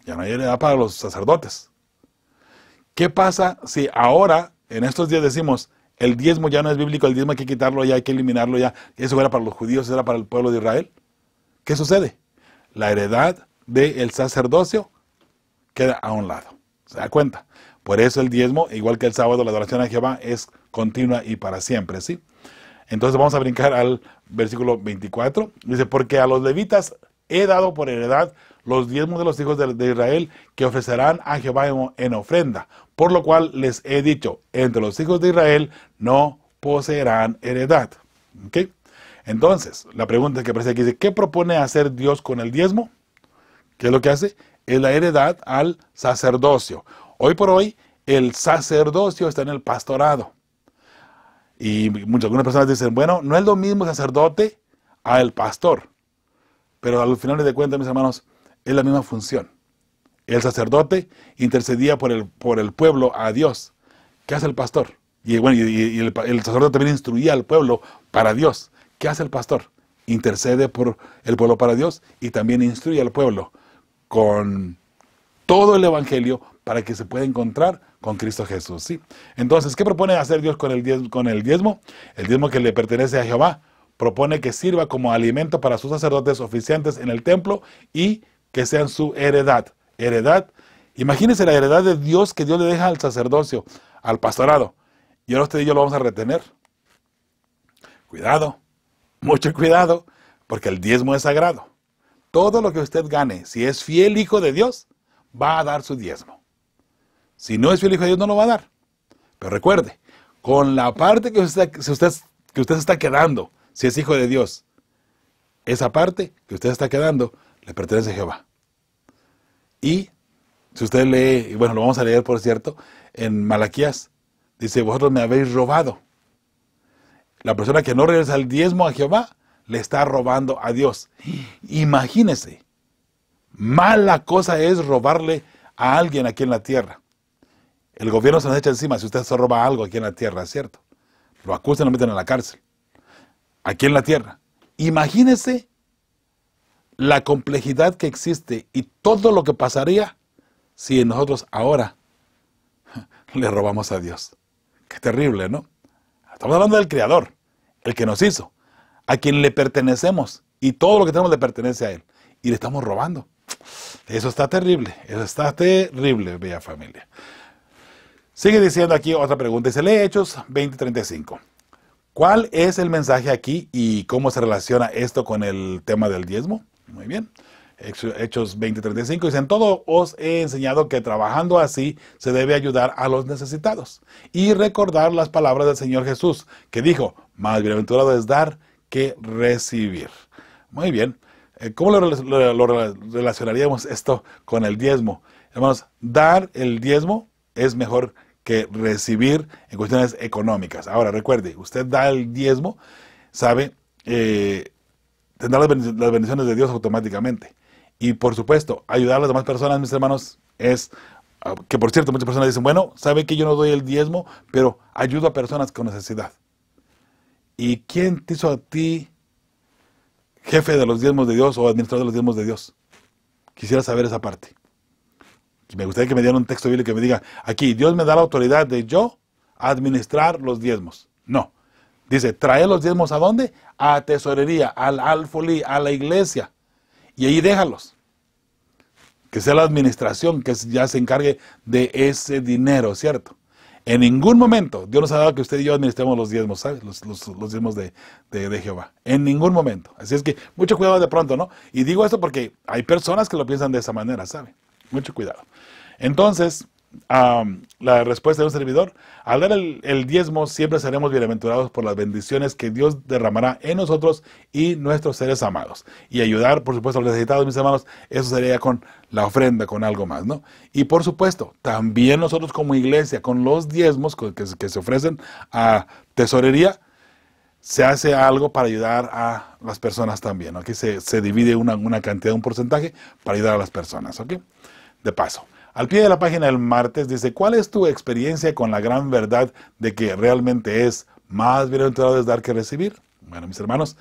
Ya no hay heredad para los sacerdotes. ¿Qué pasa si ahora, en estos días decimos, el diezmo ya no es bíblico, el diezmo hay que quitarlo ya, hay que eliminarlo ya, eso era para los judíos, eso era para el pueblo de Israel? ¿Qué sucede? La heredad del sacerdocio queda a un lado. ¿Se da cuenta? Por eso el diezmo, igual que el sábado, la adoración a Jehová es continua y para siempre, ¿sí? Entonces vamos a brincar al versículo 24. Dice, porque a los levitas he dado por heredad los diezmos de los hijos de, Israel que ofrecerán a Jehová en ofrenda, por lo cual les he dicho, entre los hijos de Israel no poseerán heredad. ¿Okay? Entonces, la pregunta que aparece aquí dice, ¿qué propone hacer Dios con el diezmo? ¿Qué es lo que hace? Es la heredad al sacerdocio. Hoy por hoy, el sacerdocio está en el pastorado. Y muchas, algunas personas dicen, bueno, no es lo mismo sacerdote al pastor. Pero al final de cuentas, mis hermanos, es la misma función. El sacerdote intercedía por el, por el pueblo a Dios. ¿Qué hace el pastor? Y, y, el, sacerdote también instruía al pueblo para Dios. ¿Qué hace el pastor? Intercede por el pueblo para Dios y también instruye al pueblo con todo el Evangelio para que se pueda encontrar con Cristo Jesús. ¿sí? Entonces, ¿qué propone hacer Dios con el, diezmo, con el diezmo? El diezmo que le pertenece a Jehová propone que sirva como alimento para sus sacerdotes oficiantes en el templo y que sean su heredad. Heredad, imagínense la heredad de Dios que Dios le deja al sacerdocio, al pastorado. Y ahora usted y yo lo vamos a retener. Cuidado, mucho cuidado, porque el diezmo es sagrado. Todo lo que usted gane, si es fiel hijo de Dios, va a dar su diezmo. Si no es fiel hijo de Dios, no lo va a dar. Pero recuerde, con la parte que usted, usted, que usted está quedando, si es hijo de Dios, esa parte que usted está quedando le pertenece a Jehová. Y si usted lee, y bueno, lo vamos a leer por cierto, en Malaquías, dice, vosotros me habéis robado. La persona que no regresa el diezmo a Jehová le está robando a Dios. Imagínese, mala cosa es robarle a alguien aquí en la tierra. El gobierno se nos echa encima si usted se roba algo aquí en la tierra, cierto. Lo acusan y lo meten en la cárcel. Aquí en la tierra. Imagínese la complejidad que existe y todo lo que pasaría si nosotros ahora (laughs) le robamos a Dios. Qué terrible, ¿no? Estamos hablando del Creador, el que nos hizo, a quien le pertenecemos y todo lo que tenemos le pertenece a Él. Y le estamos robando. Eso está terrible, eso está terrible, bella familia. Sigue diciendo aquí otra pregunta. se lee Hechos 20:35. ¿Cuál es el mensaje aquí y cómo se relaciona esto con el tema del diezmo? Muy bien. Hechos 20:35 dicen, todo os he enseñado que trabajando así se debe ayudar a los necesitados y recordar las palabras del Señor Jesús, que dijo, más bienaventurado es dar que recibir. Muy bien, eh, ¿cómo lo, relacionaríamos esto con el diezmo? Hermanos, dar el diezmo es mejor que recibir en cuestiones económicas. Ahora, recuerde, usted da el diezmo, sabe, eh, tendrá las bendiciones de Dios automáticamente. Y por supuesto, ayudar a las demás personas, mis hermanos, es ah, que por cierto muchas personas dicen, bueno, sabe que yo no doy el diezmo, pero ayudo a personas con necesidad. ¿Y quién te hizo a ti jefe de los diezmos de Dios o administrador de los diezmos de Dios? Quisiera saber esa parte. Me gustaría que me dieran un texto bíblico que me diga, aquí, Dios me da la autoridad de yo administrar los diezmos. No, Dice, trae los diezmos a dónde? A tesorería, al alfolí, a la iglesia. Y ahí déjalos. Que sea la administración que ya se encargue de ese dinero, ¿cierto? En ningún momento Dios nos ha dado que usted y yo administremos los diezmos, ¿sabes? Los, los, diezmos de, de, Jehová. En ningún momento. Así es que mucho cuidado de pronto, ¿no? Y digo esto porque hay personas que lo piensan de esa manera, ¿sabe? Mucho cuidado. Entonces, la respuesta de un servidor, al dar el, diezmo siempre seremos bienaventurados por las bendiciones que Dios derramará en nosotros y nuestros seres amados. Y ayudar, por supuesto, a los necesitados, mis hermanos, eso sería con la ofrenda, con algo más, ¿no? Y por supuesto, también nosotros como iglesia, con los diezmos que, se ofrecen a tesorería, se hace algo para ayudar a las personas también. Aquí se, divide una, una, cantidad, un porcentaje para ayudar a las personas, De paso. Al pie de la página el martes dice, ¿cuál es tu experiencia con la gran verdad de que realmente es más bienaventurado es dar que recibir? Bueno, mis hermanos,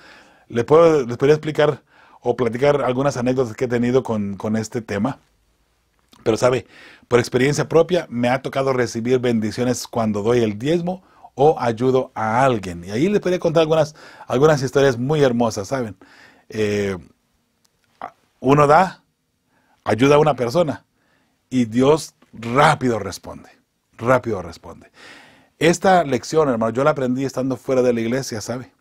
les, puedo, les podría explicar o platicar algunas anécdotas que he tenido con, con este tema. Pero sabe, por experiencia propia me ha tocado recibir bendiciones cuando doy el diezmo o ayudo a alguien. Y ahí les podría contar algunas, algunas historias muy hermosas, ¿saben? Eh, uno da, ayuda a una persona, y Dios rápido responde, rápido responde. Esta lección, hermano, yo la aprendí estando fuera de la iglesia, ¿sabe?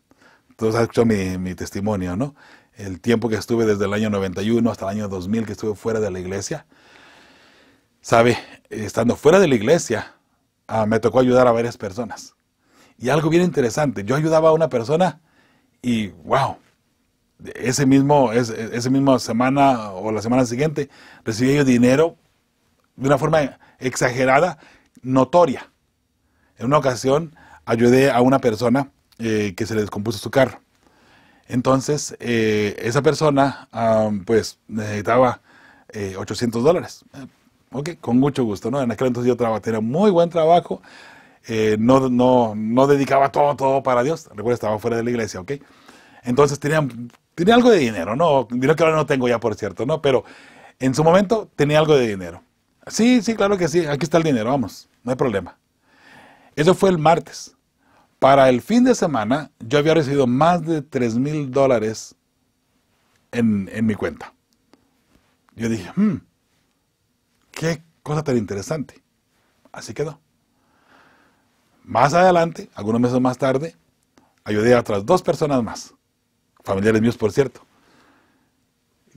Entonces, has hecho mi, testimonio, ¿no? El tiempo que estuve desde el año 91 hasta el año 2000 que estuve fuera de la iglesia, ¿sabe? Estando fuera de la iglesia, ah, me tocó ayudar a varias personas. Y algo bien interesante, yo ayudaba a una persona y, wow, ese mismo, ese, esa misma semana o la semana siguiente recibí yo dinero de una forma exagerada, notoria. En una ocasión ayudé a una persona eh, que se le descompuso su carro. Entonces, eh, esa persona pues necesitaba 800 eh, dólares. Ok, con mucho gusto, ¿no? En aquel entonces yo trabajaba, tenía muy buen trabajo, no, no, no, dedicaba todo, todo para Dios. Recuerda, estaba fuera de la iglesia, ¿ok? Entonces tenía, tenía algo de dinero, ¿no? Dinero que ahora no tengo ya, por cierto, ¿no? Pero en su momento tenía algo de dinero. Sí, sí, claro que sí. Aquí está el dinero, vamos, no hay problema. Eso fue el martes. Para el fin de semana yo había recibido más de 3 mil dólares en, mi cuenta. Yo dije, hmm, qué cosa tan interesante. Así quedó. Más adelante, algunos meses más tarde, ayudé a otras dos personas más, familiares míos por cierto,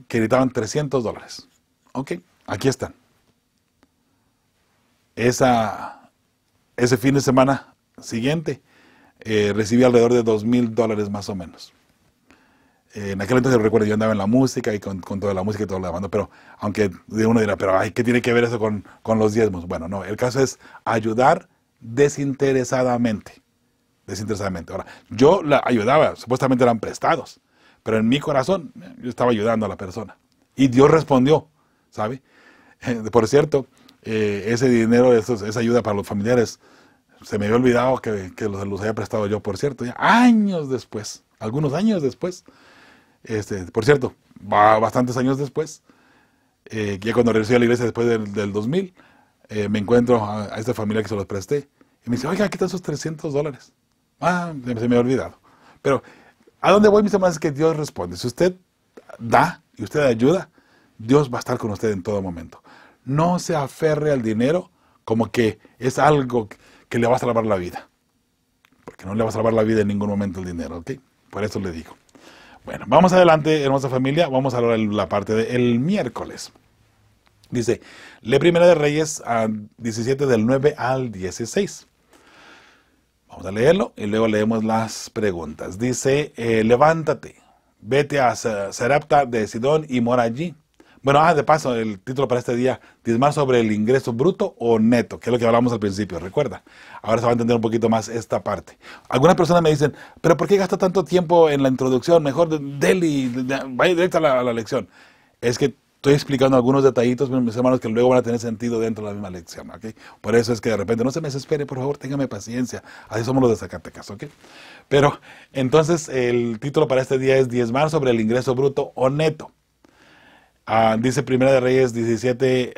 que necesitaban 300 dólares. Ok, aquí están esa, ese fin de semana siguiente eh, recibí alrededor de dos mil dólares más o menos. Eh, en aquel entonces, recuerdo, yo andaba en la música y con, con toda la música y todo lo demás, pero aunque uno dirá, pero ay, ¿qué tiene que ver eso con, con los diezmos? Bueno, no, el caso es ayudar desinteresadamente. Desinteresadamente. Ahora, yo la ayudaba, supuestamente eran prestados, pero en mi corazón eh, yo estaba ayudando a la persona. Y Dios respondió, ¿sabe? (laughs) Por cierto, eh, ese dinero, esa ayuda para los familiares. Se me había olvidado que, los, había prestado yo, por cierto, años después, algunos años después, este, por cierto, bastantes años después, eh, ya cuando regresé a la iglesia después del, 2000, eh, me encuentro a, esta familia que se los presté. Y me dice, oiga, aquí están esos 300 dólares. Ah, se me, había olvidado. Pero, ¿a dónde voy, mis hermanos? Es que Dios responde. Si usted da y usted ayuda, Dios va a estar con usted en todo momento. No se aferre al dinero como que es algo que le va a salvar la vida. Porque no le va a salvar la vida en ningún momento el dinero, ¿ok? Por eso le digo. Bueno, vamos adelante, hermosa familia. Vamos a hablar la parte del miércoles. Dice, le primera de Reyes 17 del 9 al 16. Vamos a leerlo y luego leemos las preguntas. Dice, eh, levántate, vete a Serapta de Sidón y mora allí. Bueno, ah, de paso, el título para este día, diezmar sobre el ingreso bruto o neto, que es lo que hablamos al principio, recuerda. Ahora se va a entender un poquito más esta parte. Algunas personas me dicen, pero ¿por qué gasta tanto tiempo en la introducción? Mejor deli, de, vaya directa a la, lección. Es que estoy explicando algunos detallitos, mis hermanos, que luego van a tener sentido dentro de la misma lección, ¿ok? Por eso es que de repente, no se me desespere, por favor, téngame paciencia. Así somos los de Zacatecas, ¿ok? Pero entonces el título para este día es diezmar sobre el ingreso bruto o neto. Ah, dice Primera de Reyes 17, 9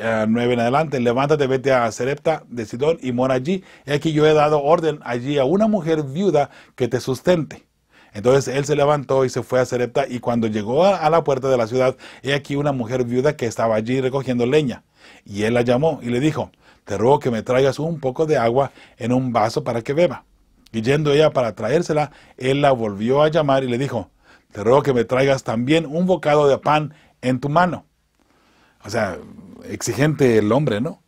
ah, en adelante, levántate, vete a Serepta de Sidón y mora allí. Y aquí yo he dado orden allí a una mujer viuda que te sustente. Entonces él se levantó y se fue a Serepta y cuando llegó a, la puerta de la ciudad, he aquí una mujer viuda que estaba allí recogiendo leña. Y él la llamó y le dijo, te ruego que me traigas un poco de agua en un vaso para que beba. Y yendo ella para traérsela, él la volvió a llamar y le dijo, te ruego que me traigas también un bocado de pan en tu mano. O sea, exigente el hombre, ¿no?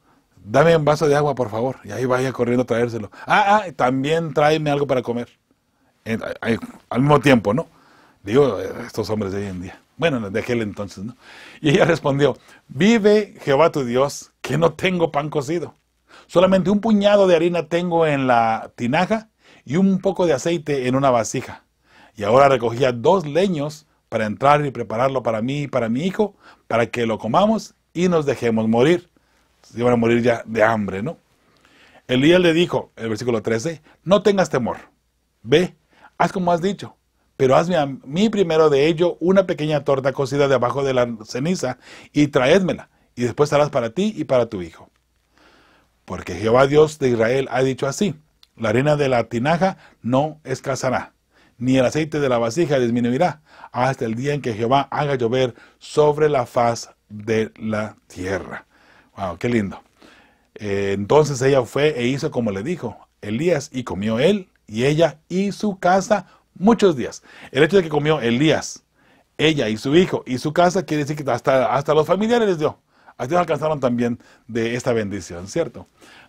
Dame un vaso de agua, por favor. Y ahí vaya corriendo a traérselo. Ah, ah, también tráeme algo para comer. al mismo tiempo, ¿no? Digo, eh, estos hombres de hoy en día. Bueno, de aquel entonces, ¿no? Y ella respondió, vive Jehová tu Dios, que no tengo pan cocido. Solamente un puñado de harina tengo en la tinaja y un poco de aceite en una vasija. Y ahora recogía dos leños para entrar y prepararlo para mí y para mi hijo, para que lo comamos y nos dejemos morir. Se iban a morir ya de hambre, ¿no? Elías le dijo, el versículo 13, no tengas temor, ve, haz como has dicho, pero hazme a mí primero de ello una pequeña torta cocida debajo de la ceniza y traédmela, y después harás para ti y para tu hijo. Porque Jehová Dios de Israel ha dicho así, la arena de la tinaja no escasará, ni el aceite de la vasija disminuirá hasta el día en que Jehová haga llover sobre la faz de la tierra. Wow, qué lindo. Eh, entonces ella fue e hizo como le dijo Elías y comió él y ella y su casa muchos días. El hecho de que comió Elías, ella y su hijo y su casa quiere decir que hasta, hasta los familiares les dio. Hasta ellos alcanzaron también de esta bendición, ¿cierto?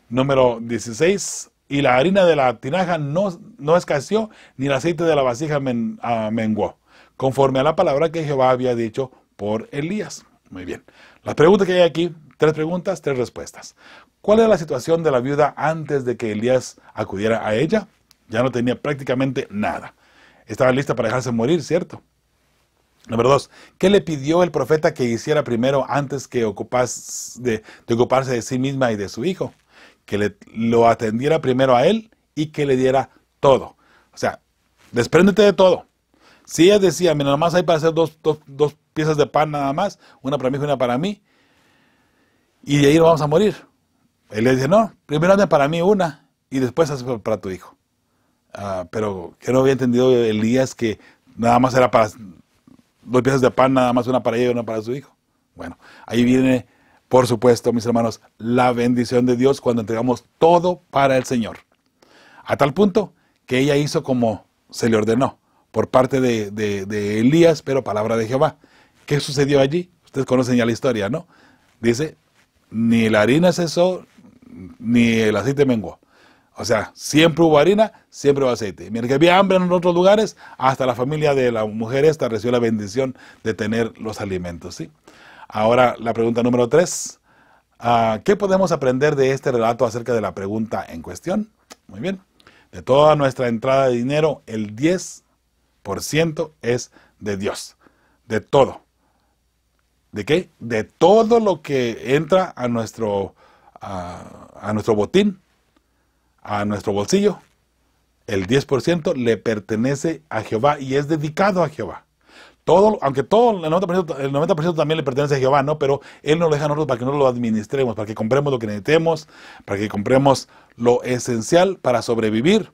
Número 16, y la harina de la tinaja no, no escaseó, ni el aceite de la vasija ah, menguó, conforme a la palabra que Jehová había dicho por Elías. Muy bien. La pregunta que hay aquí, tres preguntas, tres respuestas. ¿Cuál era la situación de la viuda antes de que Elías acudiera a ella? Ya no tenía prácticamente nada. Estaba lista para dejarse morir, ¿cierto? Número dos, ¿qué le pidió el profeta que hiciera primero antes que de, de ocuparse de sí misma y de su hijo? que le, lo atendiera primero a él y que le diera todo. O sea, despréndete de todo. Si ella decía, mira, más hay para hacer dos, piezas de pan nada más, una para mí y una para mí, y de ahí vamos a morir. Él le dice, no, primero hazme para mí una y después haz para tu hijo. Ah, pero que no había entendido Elías que nada más era para dos piezas de pan, nada más una para ella y una para su hijo. Bueno, ahí viene por supuesto, mis hermanos, la bendición de Dios cuando entregamos todo para el Señor. A tal punto que ella hizo como se le ordenó por parte de, de, Elías, pero palabra de Jehová. ¿Qué sucedió allí? Ustedes conocen ya la historia, ¿no? Dice, ni la harina cesó, ni el aceite menguó. O sea, siempre hubo harina, siempre hubo aceite. Mientras que había hambre en otros lugares, hasta la familia de la mujer esta recibió la bendición de tener los alimentos, ¿sí? Ahora la pregunta número tres. Ah, ¿Qué podemos aprender de este relato acerca de la pregunta en cuestión? Muy bien. De toda nuestra entrada de dinero, el 10% es de Dios. De todo. ¿De qué? De todo lo que entra a nuestro, ah, a nuestro botín, a nuestro bolsillo. El 10% le pertenece a Jehová y es dedicado a Jehová. Todo, aunque todo el 90%, también le pertenece a Jehová, ¿no? Pero Él nos lo deja a nosotros para que no lo administremos, para que compremos lo que necesitemos, para que compremos lo esencial para sobrevivir.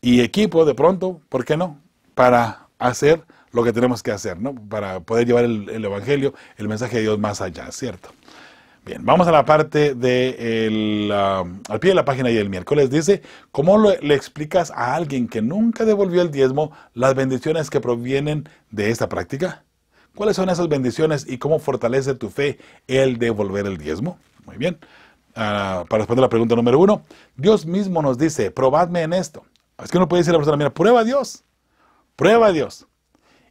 Y equipo, de pronto, ¿por qué no? Para hacer lo que tenemos que hacer, ¿no? Para poder llevar el Evangelio, el mensaje de Dios más allá, ¿cierto? Bien, vamos a la parte de el, al pie de la página y el miércoles dice, ¿cómo le explicas a alguien que nunca devolvió el diezmo las bendiciones que provienen de esta práctica? ¿Cuáles son esas bendiciones y cómo fortalece tu fe el devolver el diezmo? Muy bien. Ah, para responder la pregunta número uno, Dios mismo nos dice, probadme en esto. Es que uno puede decir a la persona, mira, prueba a Dios, prueba a Dios.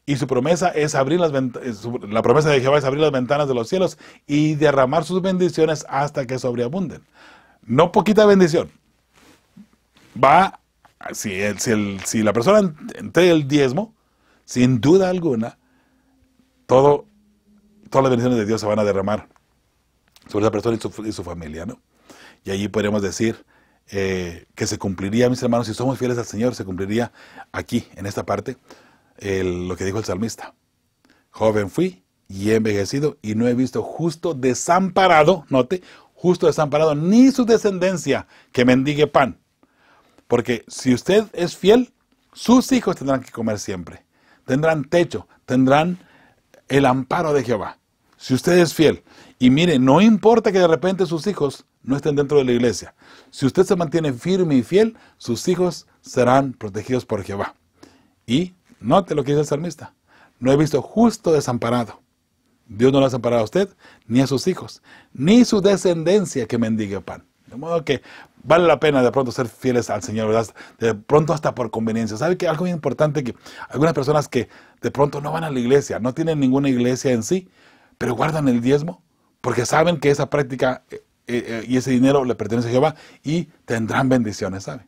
Y su promesa es abrir las eh, la promesa de Jehová es abrir las ventanas de los cielos y derramar sus bendiciones hasta que sobreabunden. No poquita bendición. Va, si, si, la persona entrega el diezmo, sin duda alguna, todo, todas las bendiciones de Dios se van a derramar sobre esa persona y su, familia. ¿no? Y allí podríamos decir, eh, que se cumpliría, mis hermanos, si somos fieles al Señor, se cumpliría aquí, en esta parte, lo que dijo el salmista. Joven fui y he envejecido y no he visto justo desamparado, note, justo desamparado, ni su descendencia que mendigue pan. Porque si usted es fiel, sus hijos tendrán que comer siempre. Tendrán techo, tendrán el amparo de Jehová. Si usted es fiel, y mire, no importa que de repente sus hijos no estén dentro de la iglesia. Si usted se mantiene firme y fiel, sus hijos serán protegidos por Jehová. Y Note lo que dice el salmista. No he visto justo desamparado. Dios no lo ha desamparado a usted, ni a sus hijos, ni su descendencia que mendigue pan. De modo que vale la pena de pronto ser fieles al Señor, ¿verdad? De pronto hasta por conveniencia. ¿Sabe que algo muy importante que algunas personas que de pronto no van a la iglesia, no tienen ninguna iglesia en sí, pero guardan el diezmo porque saben que esa práctica eh, eh, eh, y ese dinero le pertenece a Jehová y tendrán bendiciones, ¿sabe?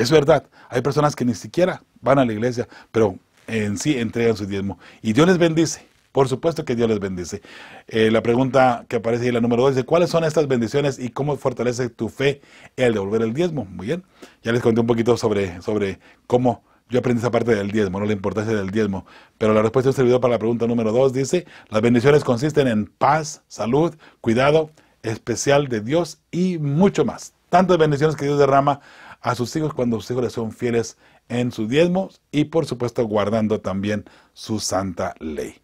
Es verdad, hay personas que ni siquiera van a la iglesia, pero en sí entregan su diezmo. Y Dios les bendice. Por supuesto que Dios les bendice. Eh, la pregunta que aparece ahí, la número dos, dice, ¿cuáles son estas bendiciones y cómo fortalece tu fe el devolver el diezmo? Muy bien, ya les conté un poquito sobre, sobre cómo yo aprendí esa parte del diezmo, no la importancia del diezmo. Pero la respuesta este servidor para la pregunta número dos, dice, las bendiciones consisten en paz, salud, cuidado especial de Dios y mucho más. Tantas bendiciones que Dios derrama a sus hijos cuando sus hijos les son fieles en su diezmos y por supuesto guardando también su santa ley.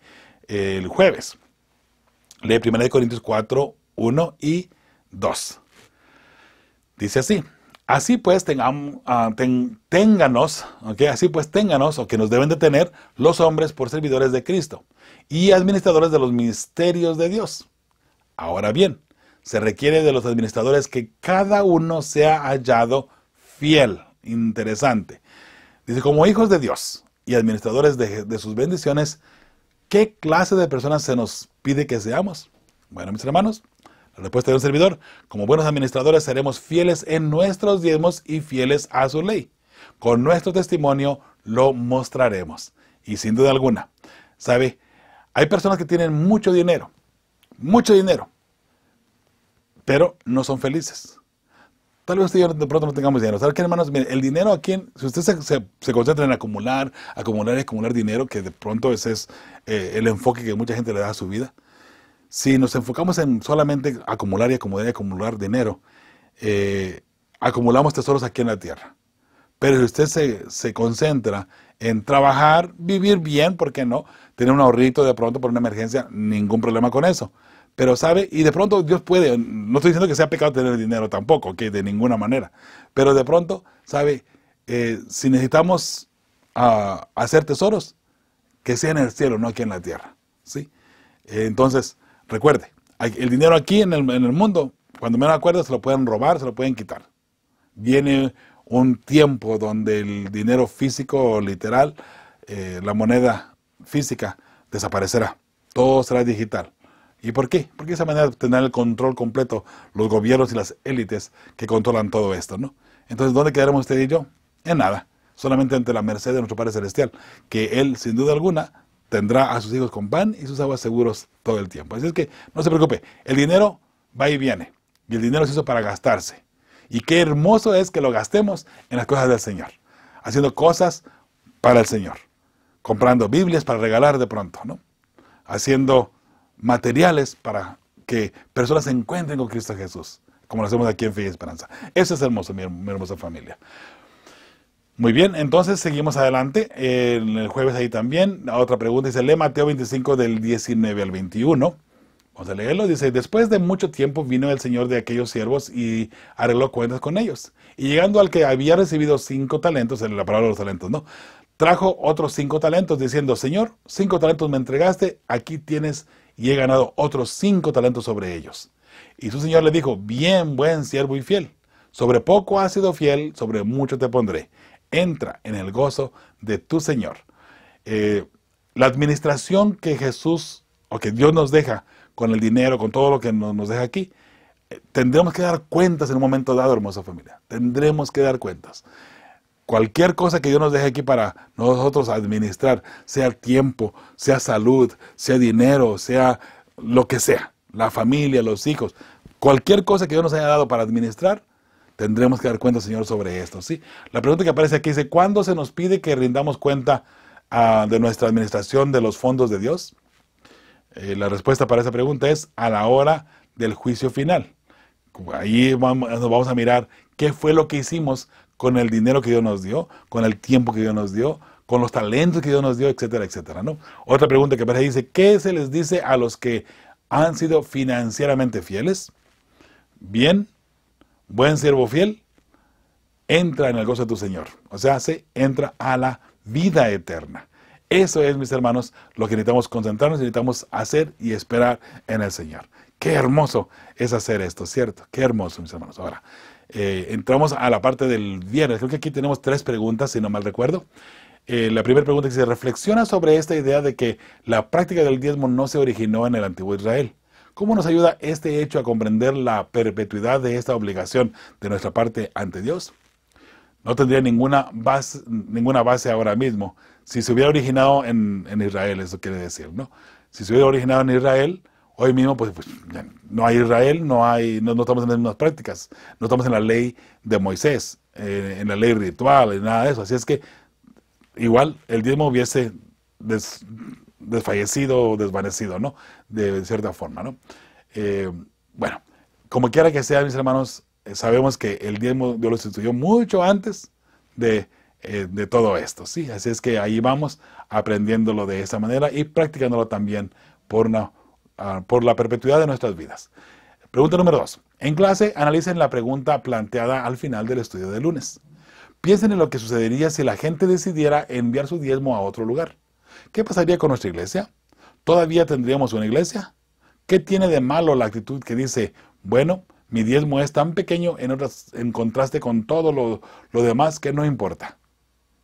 El jueves, lee 1 Corintios 4, 1 y 2. Dice así, Así pues, tengam, ah, así pues, ténganos, o que nos deben de tener los hombres por servidores de Cristo y administradores de los misterios de Dios. Ahora bien, se requiere de los administradores que cada uno sea hallado fiel. Interesante. Dice, como hijos de Dios y administradores de, sus bendiciones, ¿qué clase de personas se nos pide que seamos? Bueno, mis hermanos, la respuesta de un servidor, como buenos administradores seremos fieles en nuestros diezmos y fieles a su ley. Con nuestro testimonio lo mostraremos. Y sin duda alguna, ¿sabe? Hay personas que tienen mucho dinero, mucho dinero, pero no son felices. Tal vez usted de pronto no tengamos dinero. ¿Sabe qué, hermanos? Mire, el dinero aquí, si usted se, concentra en acumular, acumular y acumular dinero, que de pronto ese es eh, el enfoque que mucha gente le da a su vida, si nos enfocamos en solamente acumular y acumular y acumular dinero, eh, acumulamos tesoros aquí en la tierra. Pero si usted se, se, concentra en trabajar, vivir bien, ¿por qué no? Tener un ahorrito de pronto por una emergencia, ningún problema con eso. Pero sabe, y de pronto Dios puede, no estoy diciendo que sea pecado tener dinero tampoco, que de ninguna manera, pero de pronto, sabe, eh, si necesitamos ah, hacer tesoros, que sea en el cielo, no aquí en la tierra. ¿sí? entonces, recuerde, el dinero aquí en el, mundo, cuando menos acuerdo, se lo pueden robar, se lo pueden quitar. Viene un tiempo donde el dinero físico literal, eh, la moneda física, desaparecerá. Todo será digital. ¿Y por qué? Porque de esa manera tendrán el control completo los gobiernos y las élites que controlan todo esto, ¿no? Entonces, ¿dónde quedaremos usted y yo? En nada, solamente ante la merced de nuestro Padre Celestial, que Él, sin duda alguna, tendrá a sus hijos con pan y sus aguas seguros todo el tiempo. Así es que no se preocupe, el dinero va y viene, y el dinero se hizo para gastarse. Y qué hermoso es que lo gastemos en las cosas del Señor, haciendo cosas para el Señor, comprando Biblias para regalar de pronto, ¿no? Haciendo materiales para que personas se encuentren con Cristo Jesús, como lo hacemos aquí en Fe y Esperanza. Eso es hermoso, mi, hermosa familia. Muy bien, entonces seguimos adelante. el jueves ahí también, otra pregunta dice, lee Mateo 25 del 19 al 21. Vamos a leerlo. Dice, después de mucho tiempo vino el Señor de aquellos siervos y arregló cuentas con ellos. Y llegando al que había recibido cinco talentos, en la palabra de los talentos, ¿no? Trajo otros cinco talentos diciendo, Señor, cinco talentos me entregaste, aquí tienes y he ganado otros cinco talentos sobre ellos. Y su señor le dijo, bien buen siervo y fiel, sobre poco has sido fiel, sobre mucho te pondré. Entra en el gozo de tu señor. Eh, la administración que Jesús o que Dios nos deja con el dinero, con todo lo que nos, deja aquí, eh, tendremos que dar cuentas en un momento dado, hermosa familia. Tendremos que dar cuentas cualquier cosa que Dios nos deje aquí para nosotros administrar, sea tiempo, sea salud, sea dinero, sea lo que sea, la familia, los hijos, cualquier cosa que Dios nos haya dado para administrar, tendremos que dar cuenta, Señor, sobre esto. ¿sí? La pregunta que aparece aquí dice, ¿cuándo se nos pide que rindamos cuenta ah, de nuestra administración de los fondos de Dios? Eh, la respuesta para esa pregunta es a la hora del juicio final. Ahí nos vamos a mirar qué fue lo que hicimos con el dinero que Dios nos dio, con el tiempo que Dios nos dio, con los talentos que Dios nos dio, etcétera, etcétera. ¿no? Otra pregunta que aparece dice, ¿qué se les dice a los que han sido financieramente fieles? Bien, buen siervo fiel, entra en el gozo de tu Señor. O sea, se entra a la vida eterna. Eso es, mis hermanos, lo que necesitamos concentrarnos, necesitamos hacer y esperar en el Señor. Qué hermoso es hacer esto, ¿cierto? Qué hermoso, mis hermanos. Ahora, eh, entramos a la parte del viernes. Creo que aquí tenemos tres preguntas, si no mal recuerdo. Eh, la primera pregunta ¿se reflexiona sobre esta idea de que la práctica del diezmo no se originó en el antiguo Israel. ¿Cómo nos ayuda este hecho a comprender la perpetuidad de esta obligación de nuestra parte ante Dios? No tendría ninguna base, ninguna base ahora mismo si se hubiera originado en Israel, eso quiere decir, ¿no? Si se hubiera originado en Israel, Hoy mismo, pues, pues no hay Israel, no, hay, estamos en las mismas prácticas, no estamos en la ley de Moisés, eh, en la ley ritual, en nada de eso. Así es que igual el diezmo hubiese desfallecido o desvanecido, ¿no? De, cierta forma, ¿no? Eh, bueno, como quiera que sea, mis hermanos, eh, sabemos que el diezmo Dios lo instituyó mucho antes de, de todo esto, ¿sí? Así es que ahí vamos aprendiéndolo de esa manera y practicándolo también por una Ah, por la perpetuidad de nuestras vidas. Pregunta número dos. En clase, analicen la pregunta planteada al final del estudio de lunes. Piensen en lo que sucedería si la gente decidiera enviar su diezmo a otro lugar. ¿Qué pasaría con nuestra iglesia? ¿Todavía tendríamos una iglesia? ¿Qué tiene de malo la actitud que dice, bueno, mi diezmo es tan pequeño en, contraste con todo lo, lo demás que no importa?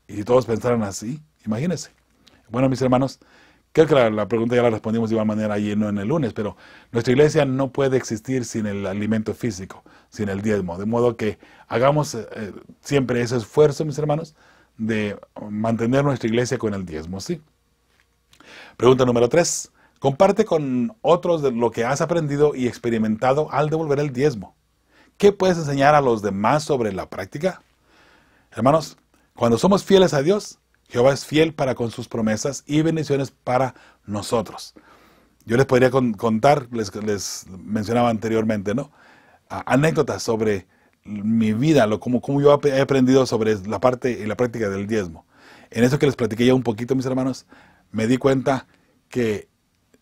Y si todos pensaran así, imagínense. Bueno, mis hermanos, Creo Que la pregunta ya la respondimos de igual manera ayer, no en el lunes, pero nuestra iglesia no puede existir sin el alimento físico, sin el diezmo. De modo que hagamos eh, eh, siempre ese esfuerzo, mis hermanos, de mantener nuestra iglesia con el diezmo, ¿sí? Pregunta número tres. Comparte con otros de lo que has aprendido y experimentado al devolver el diezmo. ¿Qué puedes enseñar a los demás sobre la práctica? Hermanos, cuando somos fieles a Dios, Jehová es fiel para con sus promesas y bendiciones para nosotros. Yo les podría contar, les, mencionaba anteriormente, ¿no? anécdotas sobre mi vida, lo, como, yo he aprendido sobre la parte y la práctica del diezmo. En eso que les platiqué ya un poquito, mis hermanos, me di cuenta que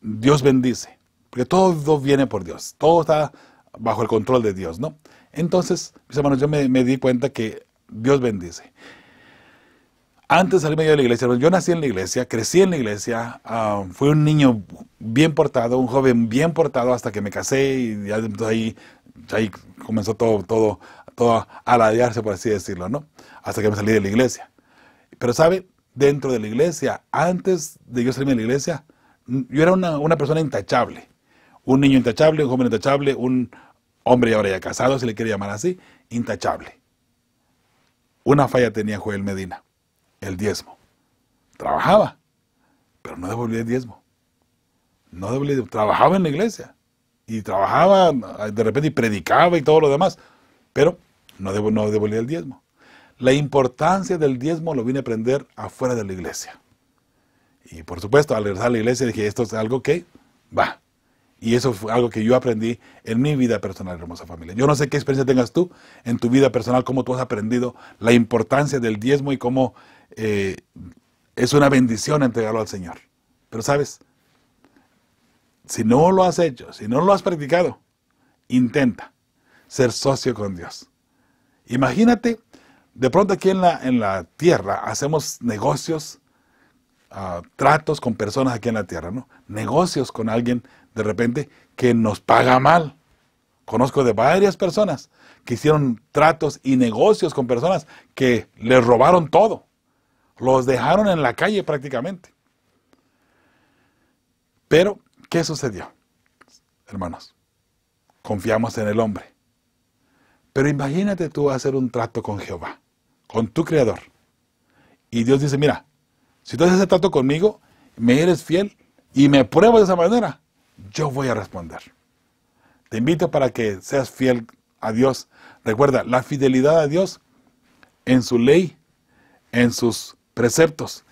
Dios bendice, porque todo viene por Dios, todo está bajo el control de Dios, ¿no? Entonces, mis hermanos, yo me di cuenta que Dios bendice antes de salirme de la iglesia, yo nací en la iglesia, crecí en la iglesia, ah, fui un niño bien portado, un joven bien portado hasta que me casé y ahí, comenzó todo, todo, todo a ladearse, por así decirlo, ¿no? Hasta que me salí de la iglesia. Pero sabe, dentro de la iglesia, antes de yo salirme de la iglesia, yo era una, una persona intachable, un niño intachable, un joven intachable, un hombre ahora ya casado, si le quiere llamar así, intachable. Una falla tenía Joel Medina el diezmo. Trabajaba, pero no devolvía el diezmo. No devolvía, trabajaba en la iglesia. Y trabajaba, de repente, y predicaba y todo lo demás. Pero no, devolvía, no devolvía el diezmo. La importancia del diezmo lo vine a aprender afuera de la iglesia. Y por supuesto, al regresar a la iglesia dije, esto es algo que va. Y eso fue algo que yo aprendí en mi vida personal, hermosa familia. Yo no sé qué experiencia tengas tú en tu vida personal, cómo tú has aprendido la importancia del diezmo y cómo eh, es una bendición entregarlo al Señor. Pero sabes, si no lo has hecho, si no lo has practicado, intenta ser socio con Dios. Imagínate, de pronto aquí en la, en la tierra hacemos negocios, ah, tratos con personas aquí en la tierra, ¿no? Negocios con alguien de repente que nos paga mal. Conozco de varias personas que hicieron tratos y negocios con personas que les robaron todo. Los dejaron en la calle prácticamente. Pero, ¿qué sucedió? Hermanos, confiamos en el hombre. Pero imagínate tú hacer un trato con Jehová, con tu creador. Y Dios dice, mira, si tú haces ese trato conmigo, me eres fiel y me pruebas de esa manera, yo voy a responder. Te invito para que seas fiel a Dios. Recuerda, la fidelidad a Dios en su ley, en sus preceptos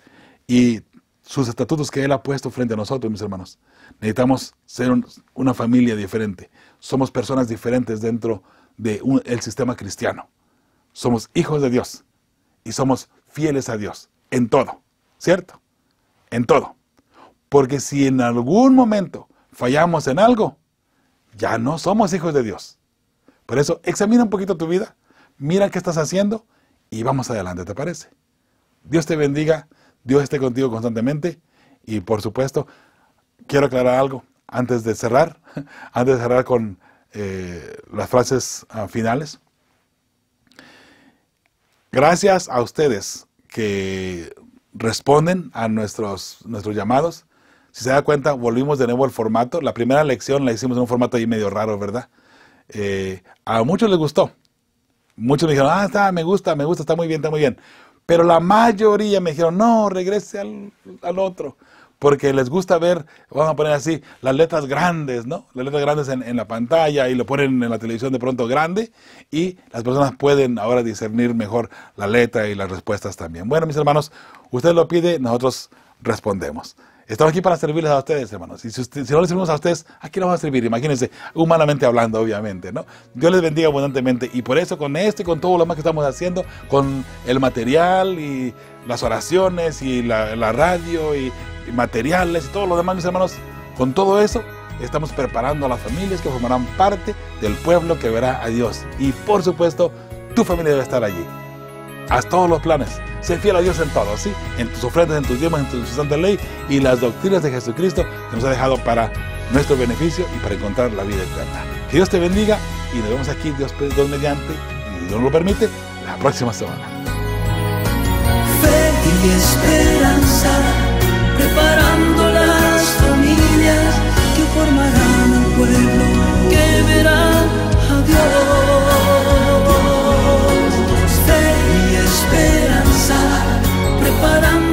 y sus estatutos que Él ha puesto frente a nosotros, mis hermanos. Necesitamos ser una familia diferente. Somos personas diferentes dentro del el sistema cristiano. Somos hijos de Dios y somos fieles a Dios en todo, ¿cierto? En todo. Porque si en algún momento fallamos en algo, ya no somos hijos de Dios. Por eso, examina un poquito tu vida, mira qué estás haciendo y vamos adelante, ¿te parece? Dios te bendiga, Dios esté contigo constantemente y por supuesto, quiero aclarar algo antes de cerrar, (laughs) antes de cerrar con eh, las frases ah, finales. Gracias a ustedes que responden a nuestros, nuestros llamados. Si se da cuenta, volvimos de nuevo al formato. La primera lección la hicimos en un formato ahí medio raro, ¿verdad? Eh, a muchos les gustó. Muchos me dijeron, ah, está, me gusta, me gusta, está muy bien, está muy bien. Pero la mayoría me dijeron, no, regrese al, otro. Porque les gusta ver, vamos a poner así, las letras grandes, ¿no? Las letras grandes en la pantalla y lo ponen en la televisión de pronto grande y las personas pueden ahora discernir mejor la letra y las respuestas también. Bueno, mis hermanos, usted lo pide, nosotros respondemos. Estamos aquí para servirles a ustedes, hermanos. Y si, no les servimos a ustedes, ¿a quién vamos a servir? Imagínense, humanamente hablando, obviamente, ¿no? Dios les bendiga abundantemente. Y por eso, con este, con todo lo más que estamos haciendo, con el material y las oraciones y la, radio y, y, materiales y todo lo demás, mis hermanos, con todo eso, estamos preparando a las familias que formarán parte del pueblo que verá a Dios. Y por supuesto, tu familia debe estar allí. Haz todos los planes. Sé fiel a Dios en todo, ¿sí? En tus ofrendas, en tus idiomas, en tu santa ley y las doctrinas de Jesucristo que nos ha dejado para nuestro beneficio y para encontrar la vida eterna. Que Dios te bendiga y nos vemos aquí, Dios, Dios mediante, y Dios nos lo permite, la próxima semana. Fe y esperanza, preparando las familias que formarán un pueblo que verá a Dios. preparando.